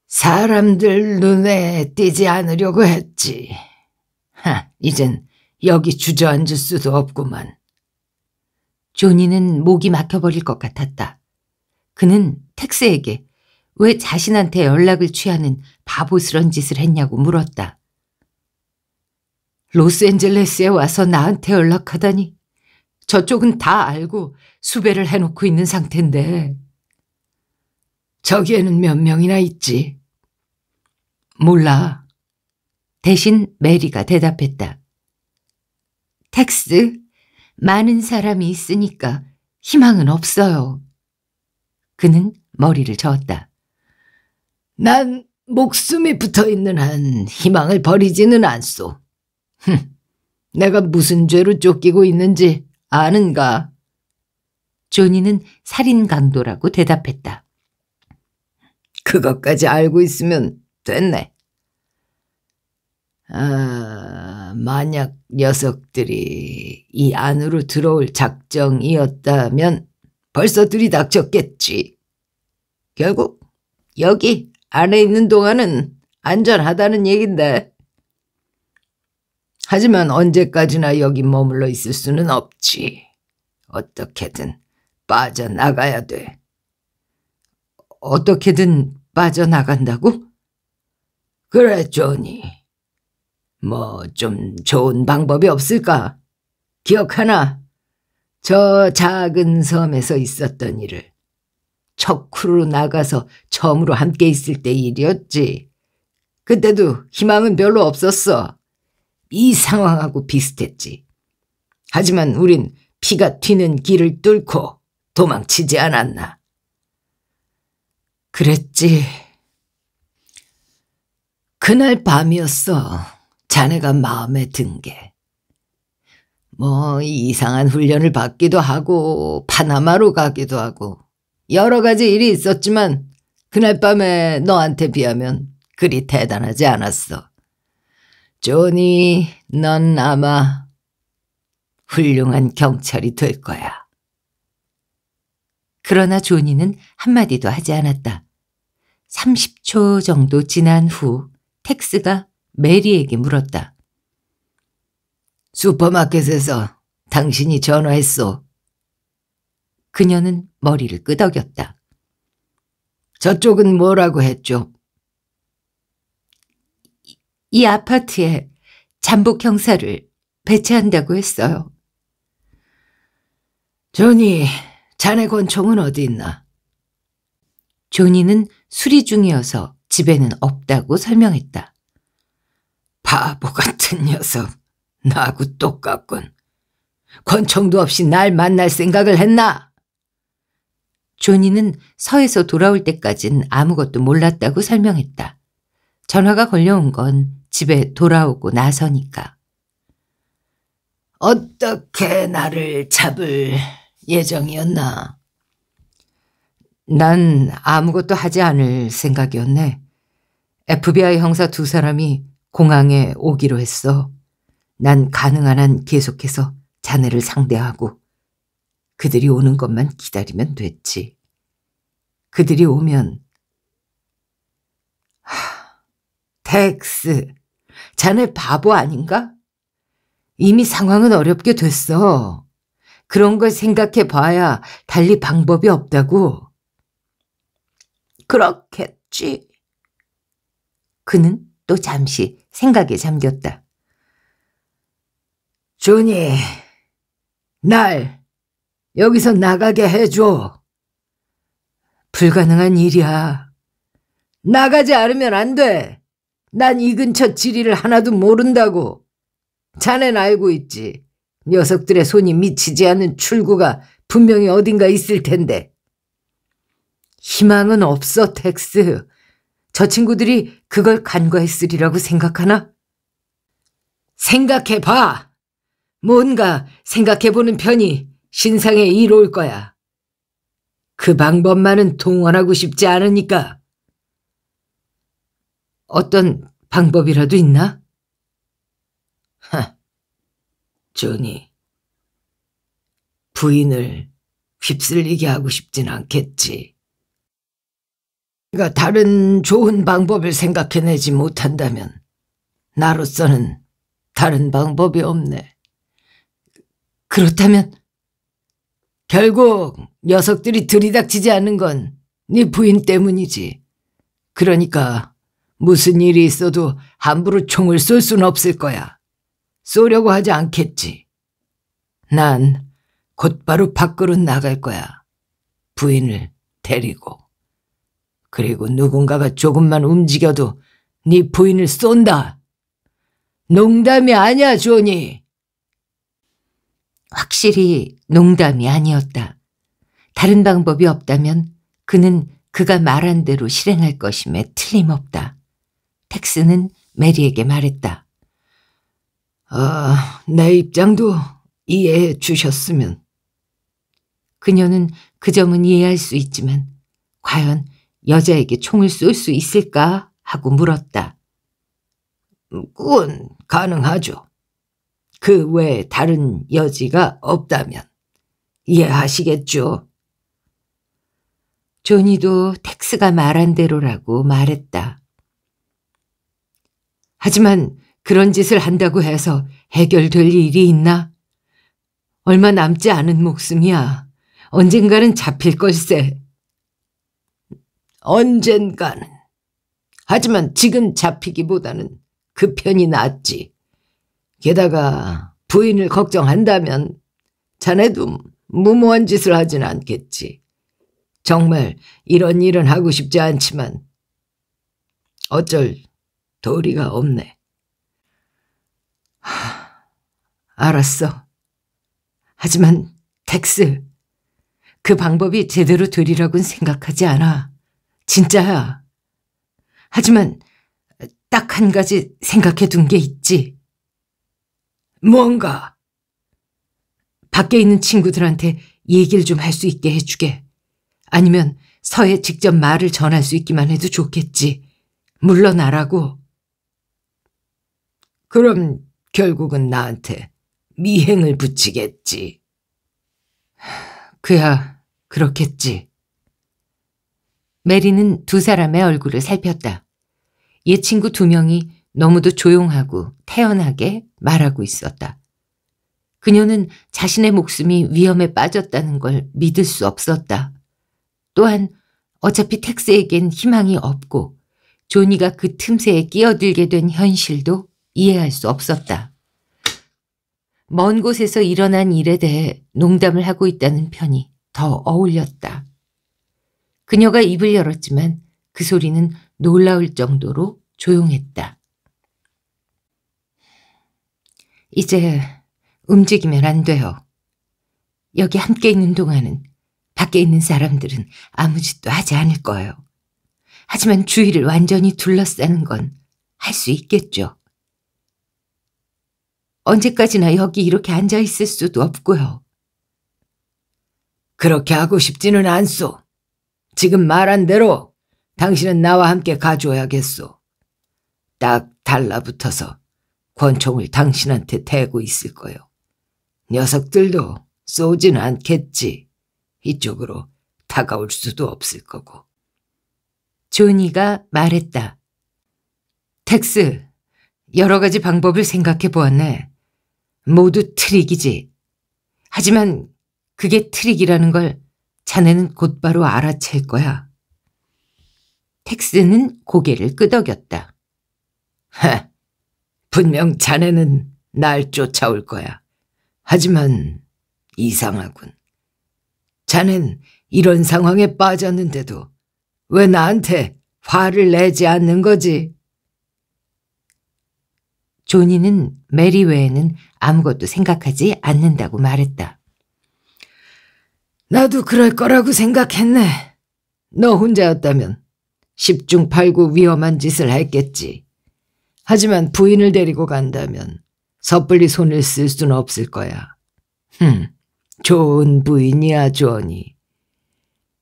사람들 눈에 띄지 않으려고 했지. 하, 이젠 여기 주저앉을 수도 없구만. 조니는 목이 막혀버릴 것 같았다. 그는 텍스에게 왜 자신한테 연락을 취하는 바보스런 짓을 했냐고 물었다. 로스앤젤레스에 와서 나한테 연락하다니 저쪽은 다 알고 수배를 해놓고 있는 상태인데 저기에는 몇 명이나 있지? 몰라. 대신 메리가 대답했다. 텍스, 많은 사람이 있으니까 희망은 없어요. 그는 머리를 저었다. 난 목숨이 붙어 있는 한 희망을 버리지는 않소. 흠, 내가 무슨 죄로 쫓기고 있는지 아는가? 조니는 살인 강도라고 대답했다. 그것까지 알고 있으면 됐네. 아, 만약 녀석들이 이 안으로 들어올 작정이었다면 벌써 들이닥쳤겠지. 결국 여기 안에 있는 동안은 안전하다는 얘긴데. 하지만 언제까지나 여기 머물러 있을 수는 없지. 어떻게든 빠져나가야 돼. 어떻게든 빠져나간다고? 그래, 조니. 뭐 좀 좋은 방법이 없을까? 기억하나? 저 작은 섬에서 있었던 일을. 척후로 나가서 처음으로 함께 있을 때 일이었지. 그때도 희망은 별로 없었어. 이 상황하고 비슷했지. 하지만 우린 피가 튀는 길을 뚫고 도망치지 않았나. 그랬지. 그날 밤이었어. 자네가 마음에 든 게. 뭐 이상한 훈련을 받기도 하고 파나마로 가기도 하고 여러 가지 일이 있었지만 그날 밤에 너한테 비하면 그리 대단하지 않았어. 조니, 넌 아마 훌륭한 경찰이 될 거야. 그러나 조니는 한마디도 하지 않았다. 30초 정도 지난 후 텍스가 메리에게 물었다. 슈퍼마켓에서 당신이 전화했소. 그녀는 머리를 끄덕였다. 저쪽은 뭐라고 했죠? 이 아파트에 잠복 형사를 배치한다고 했어요. 조니, 자네 권총은 어디 있나? 조니는 수리 중이어서 집에는 없다고 설명했다. 바보 같은 녀석, 나하고 똑같군. 권총도 없이 날 만날 생각을 했나? 조니는 서에서 돌아올 때까진 아무것도 몰랐다고 설명했다. 전화가 걸려온 건 집에 돌아오고 나서니까. 어떻게 나를 잡을 예정이었나? 난 아무것도 하지 않을 생각이었네. FBI 형사 두 사람이 공항에 오기로 했어. 난 가능한 한 계속해서 자네를 상대하고 그들이 오는 것만 기다리면 됐지. 그들이 오면 하, 텍스 자네 바보 아닌가? 이미 상황은 어렵게 됐어. 그런 걸 생각해 봐야 달리 방법이 없다고. 그렇겠지. 그는 또 잠시 생각에 잠겼다. 조니, 날 여기서 나가게 해줘. 불가능한 일이야. 나가지 않으면 안 돼. 난이 근처 지리를 하나도 모른다고. 자넨 알고 있지. 녀석들의 손이 미치지 않은 출구가 분명히 어딘가 있을 텐데. 희망은 없어, 텍스. 저 친구들이 그걸 간과했으리라고 생각하나? 생각해봐! 뭔가 생각해보는 편이 신상에 이로울 거야. 그 방법만은 동원하고 싶지 않으니까. 어떤 방법이라도 있나? 하, 조이 부인을 휩쓸리게 하고 싶진 않겠지. 그가 다른 좋은 방법을 생각해내지 못한다면 나로서는 다른 방법이 없네. 그렇다면 결국 녀석들이 들이닥치지 않는건 네 부인 때문이지. 그러니까 무슨 일이 있어도 함부로 총을 쏠 순 없을 거야. 쏘려고 하지 않겠지. 난 곧바로 밖으로 나갈 거야. 부인을 데리고. 그리고 누군가가 조금만 움직여도 네 부인을 쏜다. 농담이 아니야, 조니. 확실히 농담이 아니었다. 다른 방법이 없다면 그는 그가 말한 대로 실행할 것임에 틀림없다. 텍스는 메리에게 말했다. 아, 내 입장도 이해해 주셨으면. 그녀는 그 점은 이해할 수 있지만 과연 여자에게 총을 쏠 수 있을까 하고 물었다. 그건 가능하죠. 그 외에 다른 여지가 없다면 이해하시겠죠. 조니도 텍스가 말한 대로라고 말했다. 하지만 그런 짓을 한다고 해서 해결될 일이 있나? 얼마 남지 않은 목숨이야. 언젠가는 잡힐 걸세. 언젠가는. 하지만 지금 잡히기보다는 그 편이 낫지. 게다가 부인을 걱정한다면 자네도 무모한 짓을 하진 않겠지. 정말 이런 일은 하고 싶지 않지만 어쩔 도리가 없네. 하, 알았어. 하지만 덱스, 그 방법이 제대로 되리라고는 생각하지 않아. 진짜야. 하지만 딱 한 가지 생각해 둔 게 있지. 뭔가. 밖에 있는 친구들한테 얘기를 좀 할 수 있게 해주게. 아니면 서해 직접 말을 전할 수 있기만 해도 좋겠지. 물러나라고. 그럼 결국은 나한테 미행을 붙이겠지. 그야 그렇겠지. 메리는 두 사람의 얼굴을 살폈다. 옛 친구 두 명이 너무도 조용하고 태연하게 말하고 있었다. 그녀는 자신의 목숨이 위험에 빠졌다는 걸 믿을 수 없었다. 또한 어차피 텍스에겐 희망이 없고 조니가 그 틈새에 끼어들게 된 현실도 이해할 수 없었다. 먼 곳에서 일어난 일에 대해 농담을 하고 있다는 편이 더 어울렸다. 그녀가 입을 열었지만 그 소리는 놀라울 정도로 조용했다. 이제 움직이면 안 돼요. 여기 함께 있는 동안은 밖에 있는 사람들은 아무 짓도 하지 않을 거예요. 하지만 주위를 완전히 둘러싸는 건 할 수 있겠죠. 언제까지나 여기 이렇게 앉아 있을 수도 없고요. 그렇게 하고 싶지는 않소. 지금 말한 대로 당신은 나와 함께 가줘야겠소. 딱 달라붙어서 권총을 당신한테 대고 있을 거요. 녀석들도 쏘진 않겠지. 이쪽으로 다가올 수도 없을 거고. 조니가 말했다. 텍스, 여러 가지 방법을 생각해 보았네. 모두 트릭이지. 하지만 그게 트릭이라는 걸 자네는 곧바로 알아챌 거야. 텍스는 고개를 끄덕였다. 하, 분명 자네는 날 쫓아올 거야. 하지만 이상하군. 자넨 이런 상황에 빠졌는데도 왜 나한테 화를 내지 않는 거지? 조니는 메리 외에는 아무것도 생각하지 않는다고 말했다. 나도 그럴 거라고 생각했네. 너 혼자였다면 10중 8구 위험한 짓을 했겠지. 하지만 부인을 데리고 간다면 섣불리 손을 쓸 수는 없을 거야. 흠, 좋은 부인이야, 조니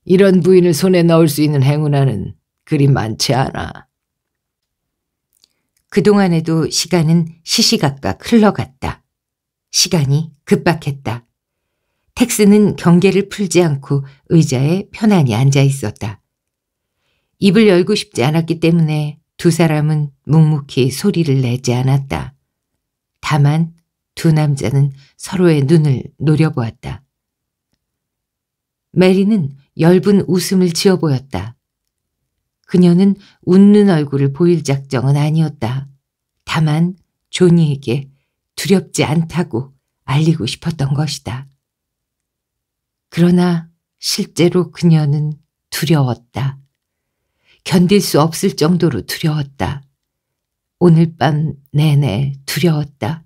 이런 부인을 손에 넣을 수 있는 행운아는 그리 많지 않아. 그동안에도 시간은 시시각각 흘러갔다. 시간이 급박했다. 텍스는 경계를 풀지 않고 의자에 편안히 앉아 있었다. 입을 열고 싶지 않았기 때문에 두 사람은 묵묵히 소리를 내지 않았다. 다만 두 남자는 서로의 눈을 노려보았다. 메리는 엷은 웃음을 지어 보였다. 그녀는 웃는 얼굴을 보일 작정은 아니었다. 다만 조니에게 두렵지 않다고 알리고 싶었던 것이다. 그러나 실제로 그녀는 두려웠다. 견딜 수 없을 정도로 두려웠다. 오늘 밤 내내 두려웠다.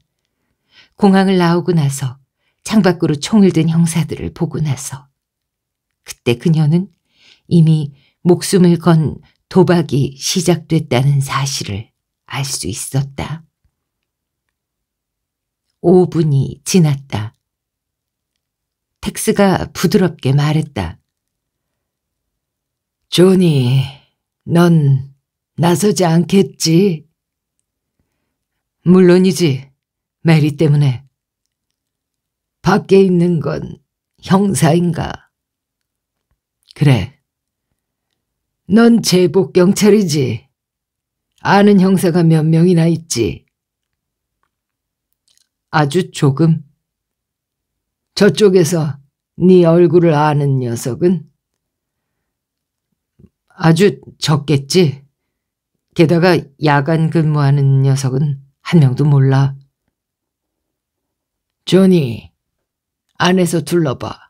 공항을 나오고 나서 창밖으로 총을 든 형사들을 보고 나서 그때 그녀는 이미 목숨을 건 도박이 시작됐다는 사실을 알 수 있었다. 5분이 지났다. 텍스가 부드럽게 말했다. 조니, 넌 나서지 않겠지? 물론이지, 메리 때문에. 밖에 있는 건 형사인가? 그래, 넌 제복 경찰이지. 아는 형사가 몇 명이나 있지. 아주 조금. 저쪽에서 네 얼굴을 아는 녀석은? 아주 적겠지. 게다가 야간 근무하는 녀석은 한 명도 몰라. 조니, 안에서 둘러봐.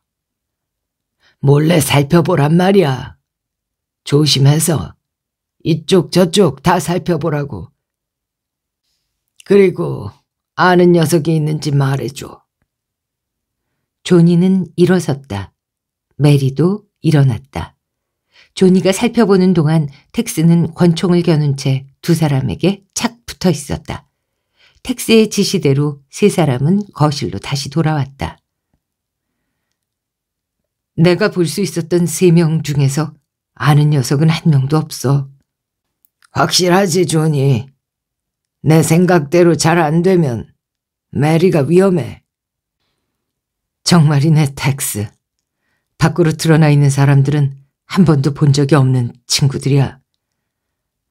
몰래 살펴보란 말이야. 조심해서 이쪽 저쪽 다 살펴보라고. 그리고 아는 녀석이 있는지 말해줘. 조니는 일어섰다. 메리도 일어났다. 조니가 살펴보는 동안 텍스는 권총을 겨눈 채 두 사람에게 착 붙어 있었다. 텍스의 지시대로 세 사람은 거실로 다시 돌아왔다. 내가 볼 수 있었던 세 명 중에서 아는 녀석은 한 명도 없어. 확실하지, 조니. 내 생각대로 잘 안 되면 메리가 위험해. 정말이네, 텍스. 밖으로 드러나 있는 사람들은 한 번도 본 적이 없는 친구들이야.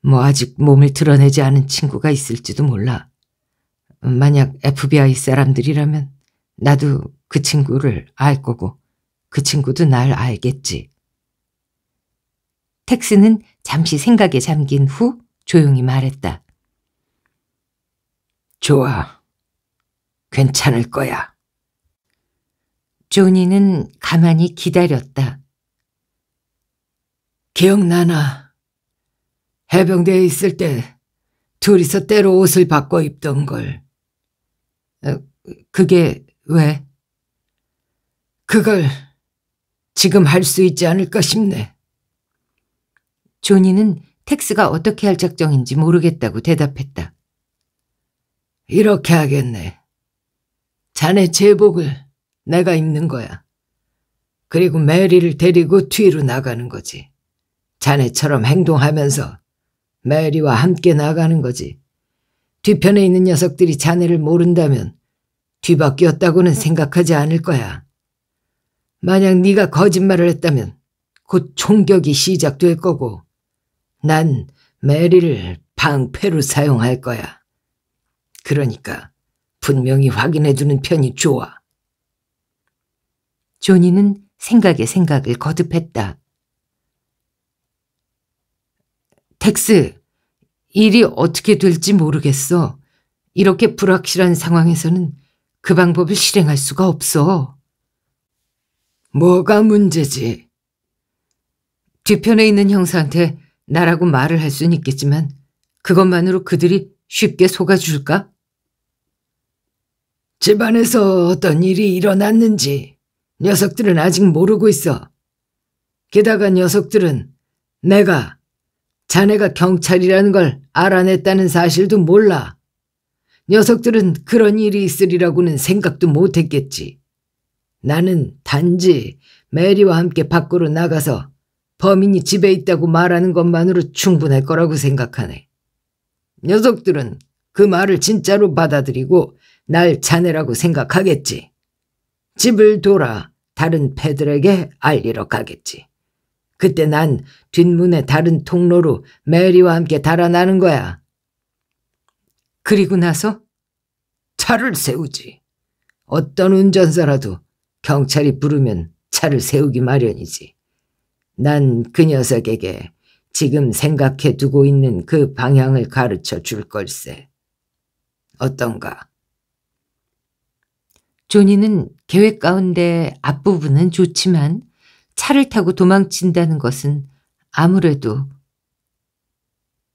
뭐 아직 몸을 드러내지 않은 친구가 있을지도 몰라. 만약 FBI 사람들이라면 나도 그 친구를 알 거고 그 친구도 날 알겠지. 텍스는 잠시 생각에 잠긴 후 조용히 말했다. 좋아. 괜찮을 거야. 조니는 가만히 기다렸다. 기억나나? 해병대에 있을 때 둘이서 때로 옷을 바꿔 입던 걸. 어, 그게 왜? 그걸 지금 할 수 있지 않을까 싶네. 조니는 텍스가 어떻게 할 작정인지 모르겠다고 대답했다. 이렇게 하겠네. 자네 제복을 내가 입는 거야. 그리고 메리를 데리고 뒤로 나가는 거지. 자네처럼 행동하면서 메리와 함께 나가는 거지. 뒤편에 있는 녀석들이 자네를 모른다면 뒤바뀌었다고는 생각하지 않을 거야. 만약 네가 거짓말을 했다면 곧 총격이 시작될 거고 난 메리를 방패로 사용할 거야. 그러니까 분명히 확인해주는 편이 좋아. 조니는 생각에 생각을 거듭했다. 텍스, 일이 어떻게 될지 모르겠어. 이렇게 불확실한 상황에서는 그 방법을 실행할 수가 없어. 뭐가 문제지? 뒤편에 있는 형사한테 나라고 말을 할 수는 있겠지만 그것만으로 그들이 쉽게 속아줄까? 집안에서 어떤 일이 일어났는지 녀석들은 아직 모르고 있어. 게다가 녀석들은 내가 자네가 경찰이라는 걸 알아냈다는 사실도 몰라. 녀석들은 그런 일이 있으리라고는 생각도 못했겠지. 나는 단지 메리와 함께 밖으로 나가서 범인이 집에 있다고 말하는 것만으로 충분할 거라고 생각하네. 녀석들은 그 말을 진짜로 받아들이고 날 자네라고 생각하겠지. 집을 돌아 다른 패들에게 알리러 가겠지. 그때 난뒷문에 다른 통로로 메리와 함께 달아나는 거야. 그리고 나서 차를 세우지. 어떤 운전사라도 경찰이 부르면 차를 세우기 마련이지. 난그 녀석에게 지금 생각해 두고 있는 그 방향을 가르쳐 줄 걸세. 어떤가? 조니는 계획 가운데 앞부분은 좋지만 차를 타고 도망친다는 것은 아무래도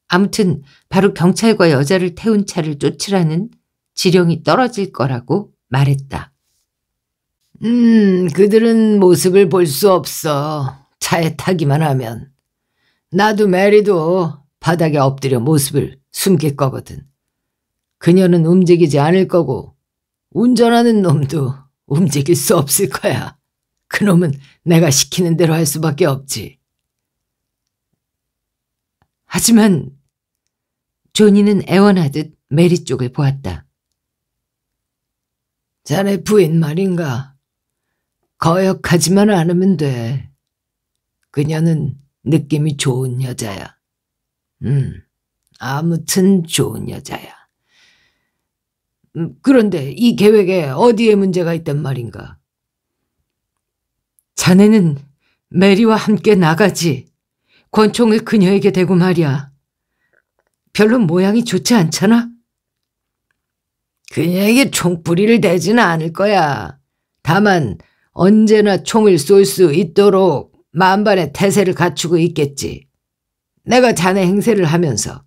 아무튼 바로 경찰과 여자를 태운 차를 쫓으라는 지령이 떨어질 거라고 말했다. 음, 그들은 모습을 볼 수 없어. 차에 타기만 하면 나도 메리도 바닥에 엎드려 모습을 숨길 거거든. 그녀는 움직이지 않을 거고 운전하는 놈도 움직일 수 없을 거야. 그놈은 내가 시키는 대로 할 수밖에 없지. 하지만 조니는 애원하듯 메리 쪽을 보았다. 자네 부인 말인가? 거역하지만 않으면 돼. 그녀는 느낌이 좋은 여자야. 음, 아무튼 좋은 여자야. 음, 그런데 이 계획에 어디에 문제가 있단 말인가? 자네는 메리와 함께 나가지. 권총을 그녀에게 대고 말이야. 별로 모양이 좋지 않잖아? 그녀에게 총뿌리를 대지는 않을 거야. 다만 언제나 총을 쏠 수 있도록 만반의 태세를 갖추고 있겠지. 내가 자네 행세를 하면서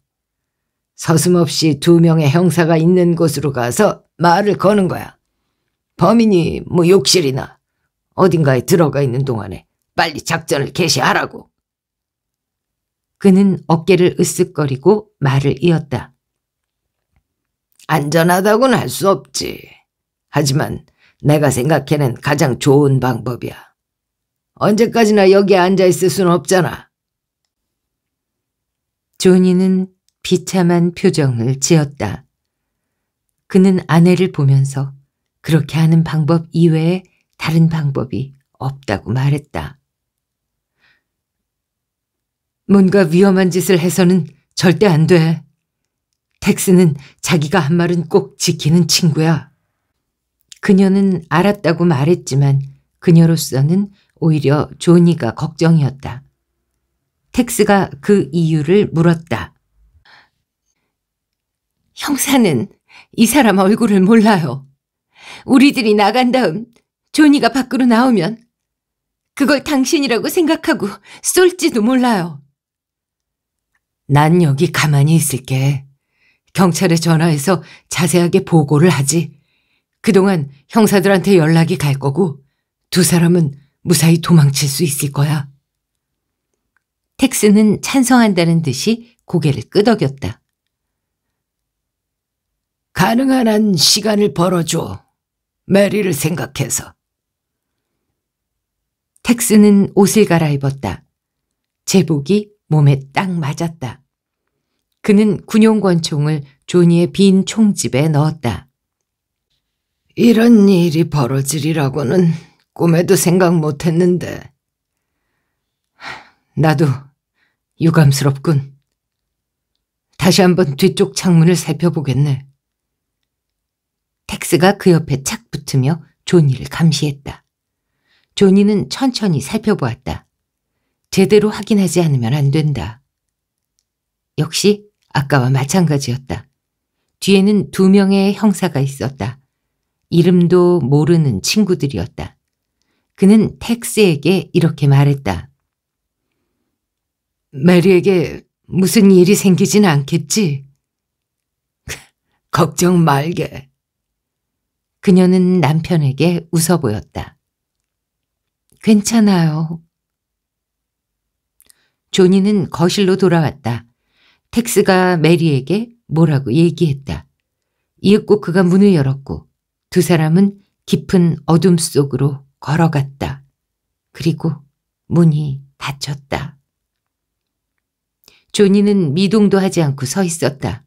서슴없이 두 명의 형사가 있는 곳으로 가서 말을 거는 거야. 범인이 뭐 욕실이나 어딘가에 들어가 있는 동안에 빨리 작전을 개시하라고. 그는 어깨를 으쓱거리고 말을 이었다. 안전하다고는 할 수 없지. 하지만 내가 생각해낸 가장 좋은 방법이야. 언제까지나 여기에 앉아있을 수는 없잖아. 조니는 비참한 표정을 지었다. 그는 아내를 보면서 그렇게 하는 방법 이외에 다른 방법이 없다고 말했다. 뭔가 위험한 짓을 해서는 절대 안 돼. 텍스는 자기가 한 말은 꼭 지키는 친구야. 그녀는 알았다고 말했지만 그녀로서는 오히려 조니가 걱정이었다. 텍스가 그 이유를 물었다. 형사는 이 사람 얼굴을 몰라요. 우리들이 나간 다음 조니가 밖으로 나오면 그걸 당신이라고 생각하고 쏠지도 몰라요. 난 여기 가만히 있을게. 경찰에 전화해서 자세하게 보고를 하지. 그동안 형사들한테 연락이 갈 거고 두 사람은 무사히 도망칠 수 있을 거야. 텍스는 찬성한다는 듯이 고개를 끄덕였다. 가능한 한 시간을 벌어줘. 메리를 생각해서. 텍스는 옷을 갈아입었다. 제복이 몸에 딱 맞았다. 그는 군용권총을 조니의 빈 총집에 넣었다. 이런 일이 벌어지리라고는 꿈에도 생각 못했는데. 나도 유감스럽군. 다시 한번 뒤쪽 창문을 살펴보겠네. 텍스가 그 옆에 착 붙으며 조니를 감시했다. 조니는 천천히 살펴보았다. 제대로 확인하지 않으면 안 된다. 역시 아까와 마찬가지였다. 뒤에는 두 명의 형사가 있었다. 이름도 모르는 친구들이었다. 그는 텍스에게 이렇게 말했다. 메리에게 무슨 일이 생기진 않겠지? 걱정 말게. 그녀는 남편에게 웃어 보였다. 괜찮아요. 조니는 거실로 돌아왔다. 텍스가 메리에게 뭐라고 얘기했다. 이윽고 그가 문을 열었고 두 사람은 깊은 어둠 속으로 걸어갔다. 그리고 문이 닫혔다. 조니는 미동도 하지 않고 서 있었다.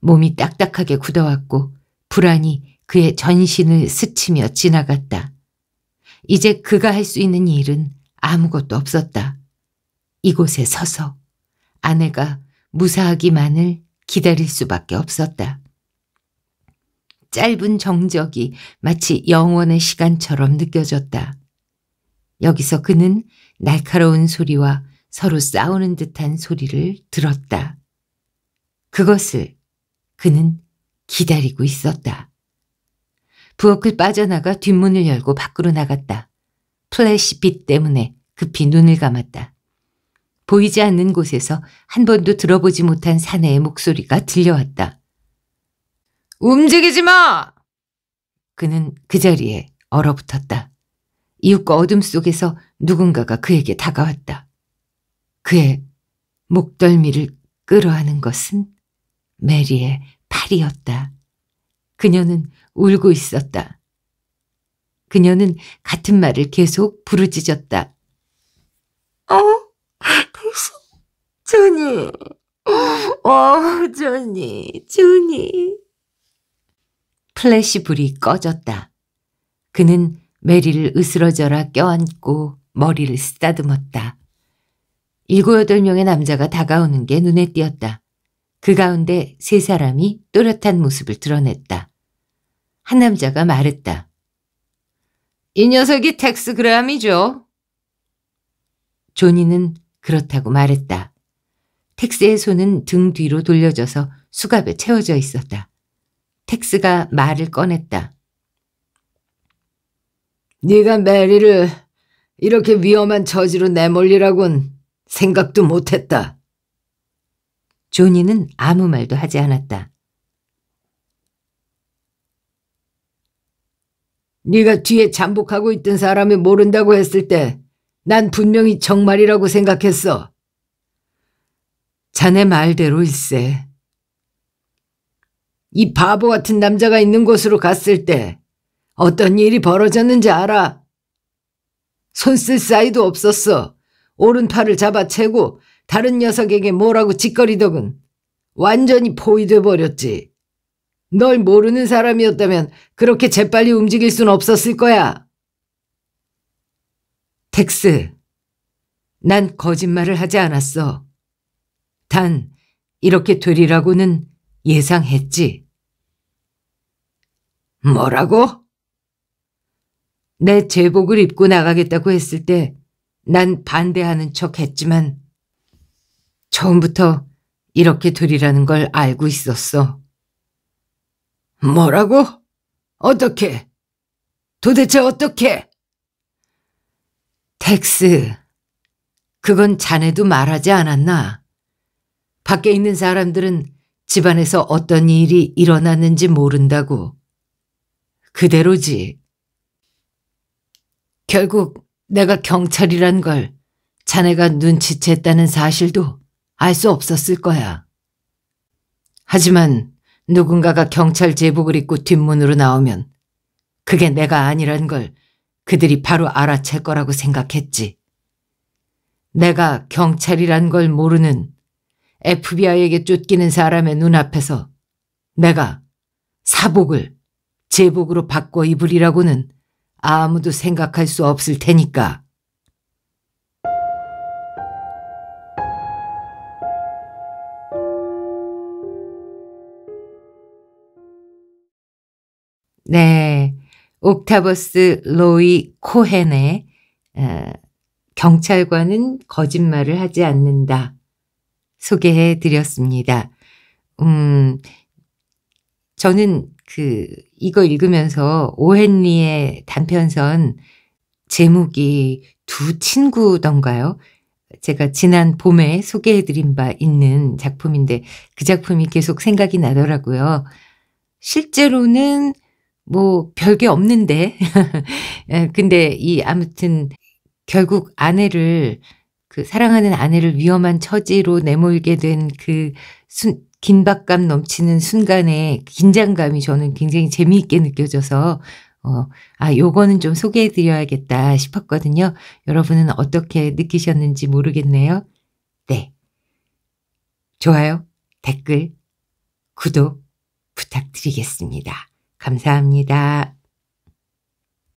몸이 딱딱하게 굳어왔고 불안이 그의 전신을 스치며 지나갔다. 이제 그가 할 수 있는 일은 아무것도 없었다. 이곳에 서서 아내가 무사하기만을 기다릴 수밖에 없었다. 짧은 정적이 마치 영원의 시간처럼 느껴졌다. 여기서 그는 날카로운 소리와 서로 싸우는 듯한 소리를 들었다. 그것을 그는 기다리고 있었다. 부엌을 빠져나가 뒷문을 열고 밖으로 나갔다. 플래시 빛 때문에 급히 눈을 감았다. 보이지 않는 곳에서 한 번도 들어보지 못한 사내의 목소리가 들려왔다. 움직이지 마! 그는 그 자리에 얼어붙었다. 이웃과 어둠 속에서 누군가가 그에게 다가왔다. 그의 목덜미를 끌어안은 것은 메리의 팔이었다. 그녀는 울고 있었다. 그녀는 같은 말을 계속 부르짖었다. 어, 다시, 조니, 어, 조니, 조니. 플래시불이 꺼졌다. 그는 메리를 으스러져라 껴안고 머리를 쓰다듬었다. 일곱여덟 명의 남자가 다가오는 게 눈에 띄었다. 그 가운데 세 사람이 또렷한 모습을 드러냈다. 한 남자가 말했다. 이 녀석이 텍스그램이죠. 조니는 그렇다고 말했다. 텍스의 손은 등 뒤로 돌려져서 수갑에 채워져 있었다. 텍스가 말을 꺼냈다. 네가 메리를 이렇게 위험한 처지로 내몰리라곤 생각도 못했다. 조니는 아무 말도 하지 않았다. 네가 뒤에 잠복하고 있던 사람이 모른다고 했을 때 난 분명히 정말이라고 생각했어. 자네 말대로 일세. 이 바보 같은 남자가 있는 곳으로 갔을 때 어떤 일이 벌어졌는지 알아. 손 쓸 사이도 없었어. 오른팔을 잡아채고 다른 녀석에게 뭐라고 짓거리더군. 완전히 포위돼버렸지. 널 모르는 사람이었다면 그렇게 재빨리 움직일 순 없었을 거야. 텍스, 난 거짓말을 하지 않았어. 단, 이렇게 되리라고는 예상했지. 뭐라고? 내 제복을 입고 나가겠다고 했을 때 난 반대하는 척 했지만 처음부터 이렇게 되리라는 걸 알고 있었어. 뭐라고? 어떻게? 도대체 어떻게? 텍스. 그건 자네도 말하지 않았나? 밖에 있는 사람들은 집안에서 어떤 일이 일어났는지 모른다고. 그대로지. 결국 내가 경찰이란 걸 자네가 눈치챘다는 사실도 알 수 없었을 거야. 하지만 누군가가 경찰 제복을 입고 뒷문으로 나오면 그게 내가 아니란 걸 그들이 바로 알아챌 거라고 생각했지. 내가 경찰이란 걸 모르는 FBI에게 쫓기는 사람의 눈앞에서 내가 사복을 제복으로 바꿔 입으리라고는 아무도 생각할 수 없을 테니까. 네. 옥타버스 로이 코헨의 어, 경찰관은 거짓말을 하지 않는다. 소개해 드렸습니다. 음, 저는 그, 이거 읽으면서 오헨리의 단편선 제목이 두 친구던가요? 제가 지난 봄에 소개해드린 바 있는 작품인데 그 작품이 계속 생각이 나더라고요. 실제로는 뭐 별게 없는데. 예, 근데 이 아무튼 결국 아내를 그 사랑하는 아내를 위험한 처지로 내몰게 된 그 긴박감 넘치는 순간의 긴장감이 저는 굉장히 재미있게 느껴져서 어, 아, 요거는 좀 소개해 드려야겠다 싶었거든요. 여러분은 어떻게 느끼셨는지 모르겠네요. 네. 좋아요, 댓글, 구독 부탁드리겠습니다. 감사합니다.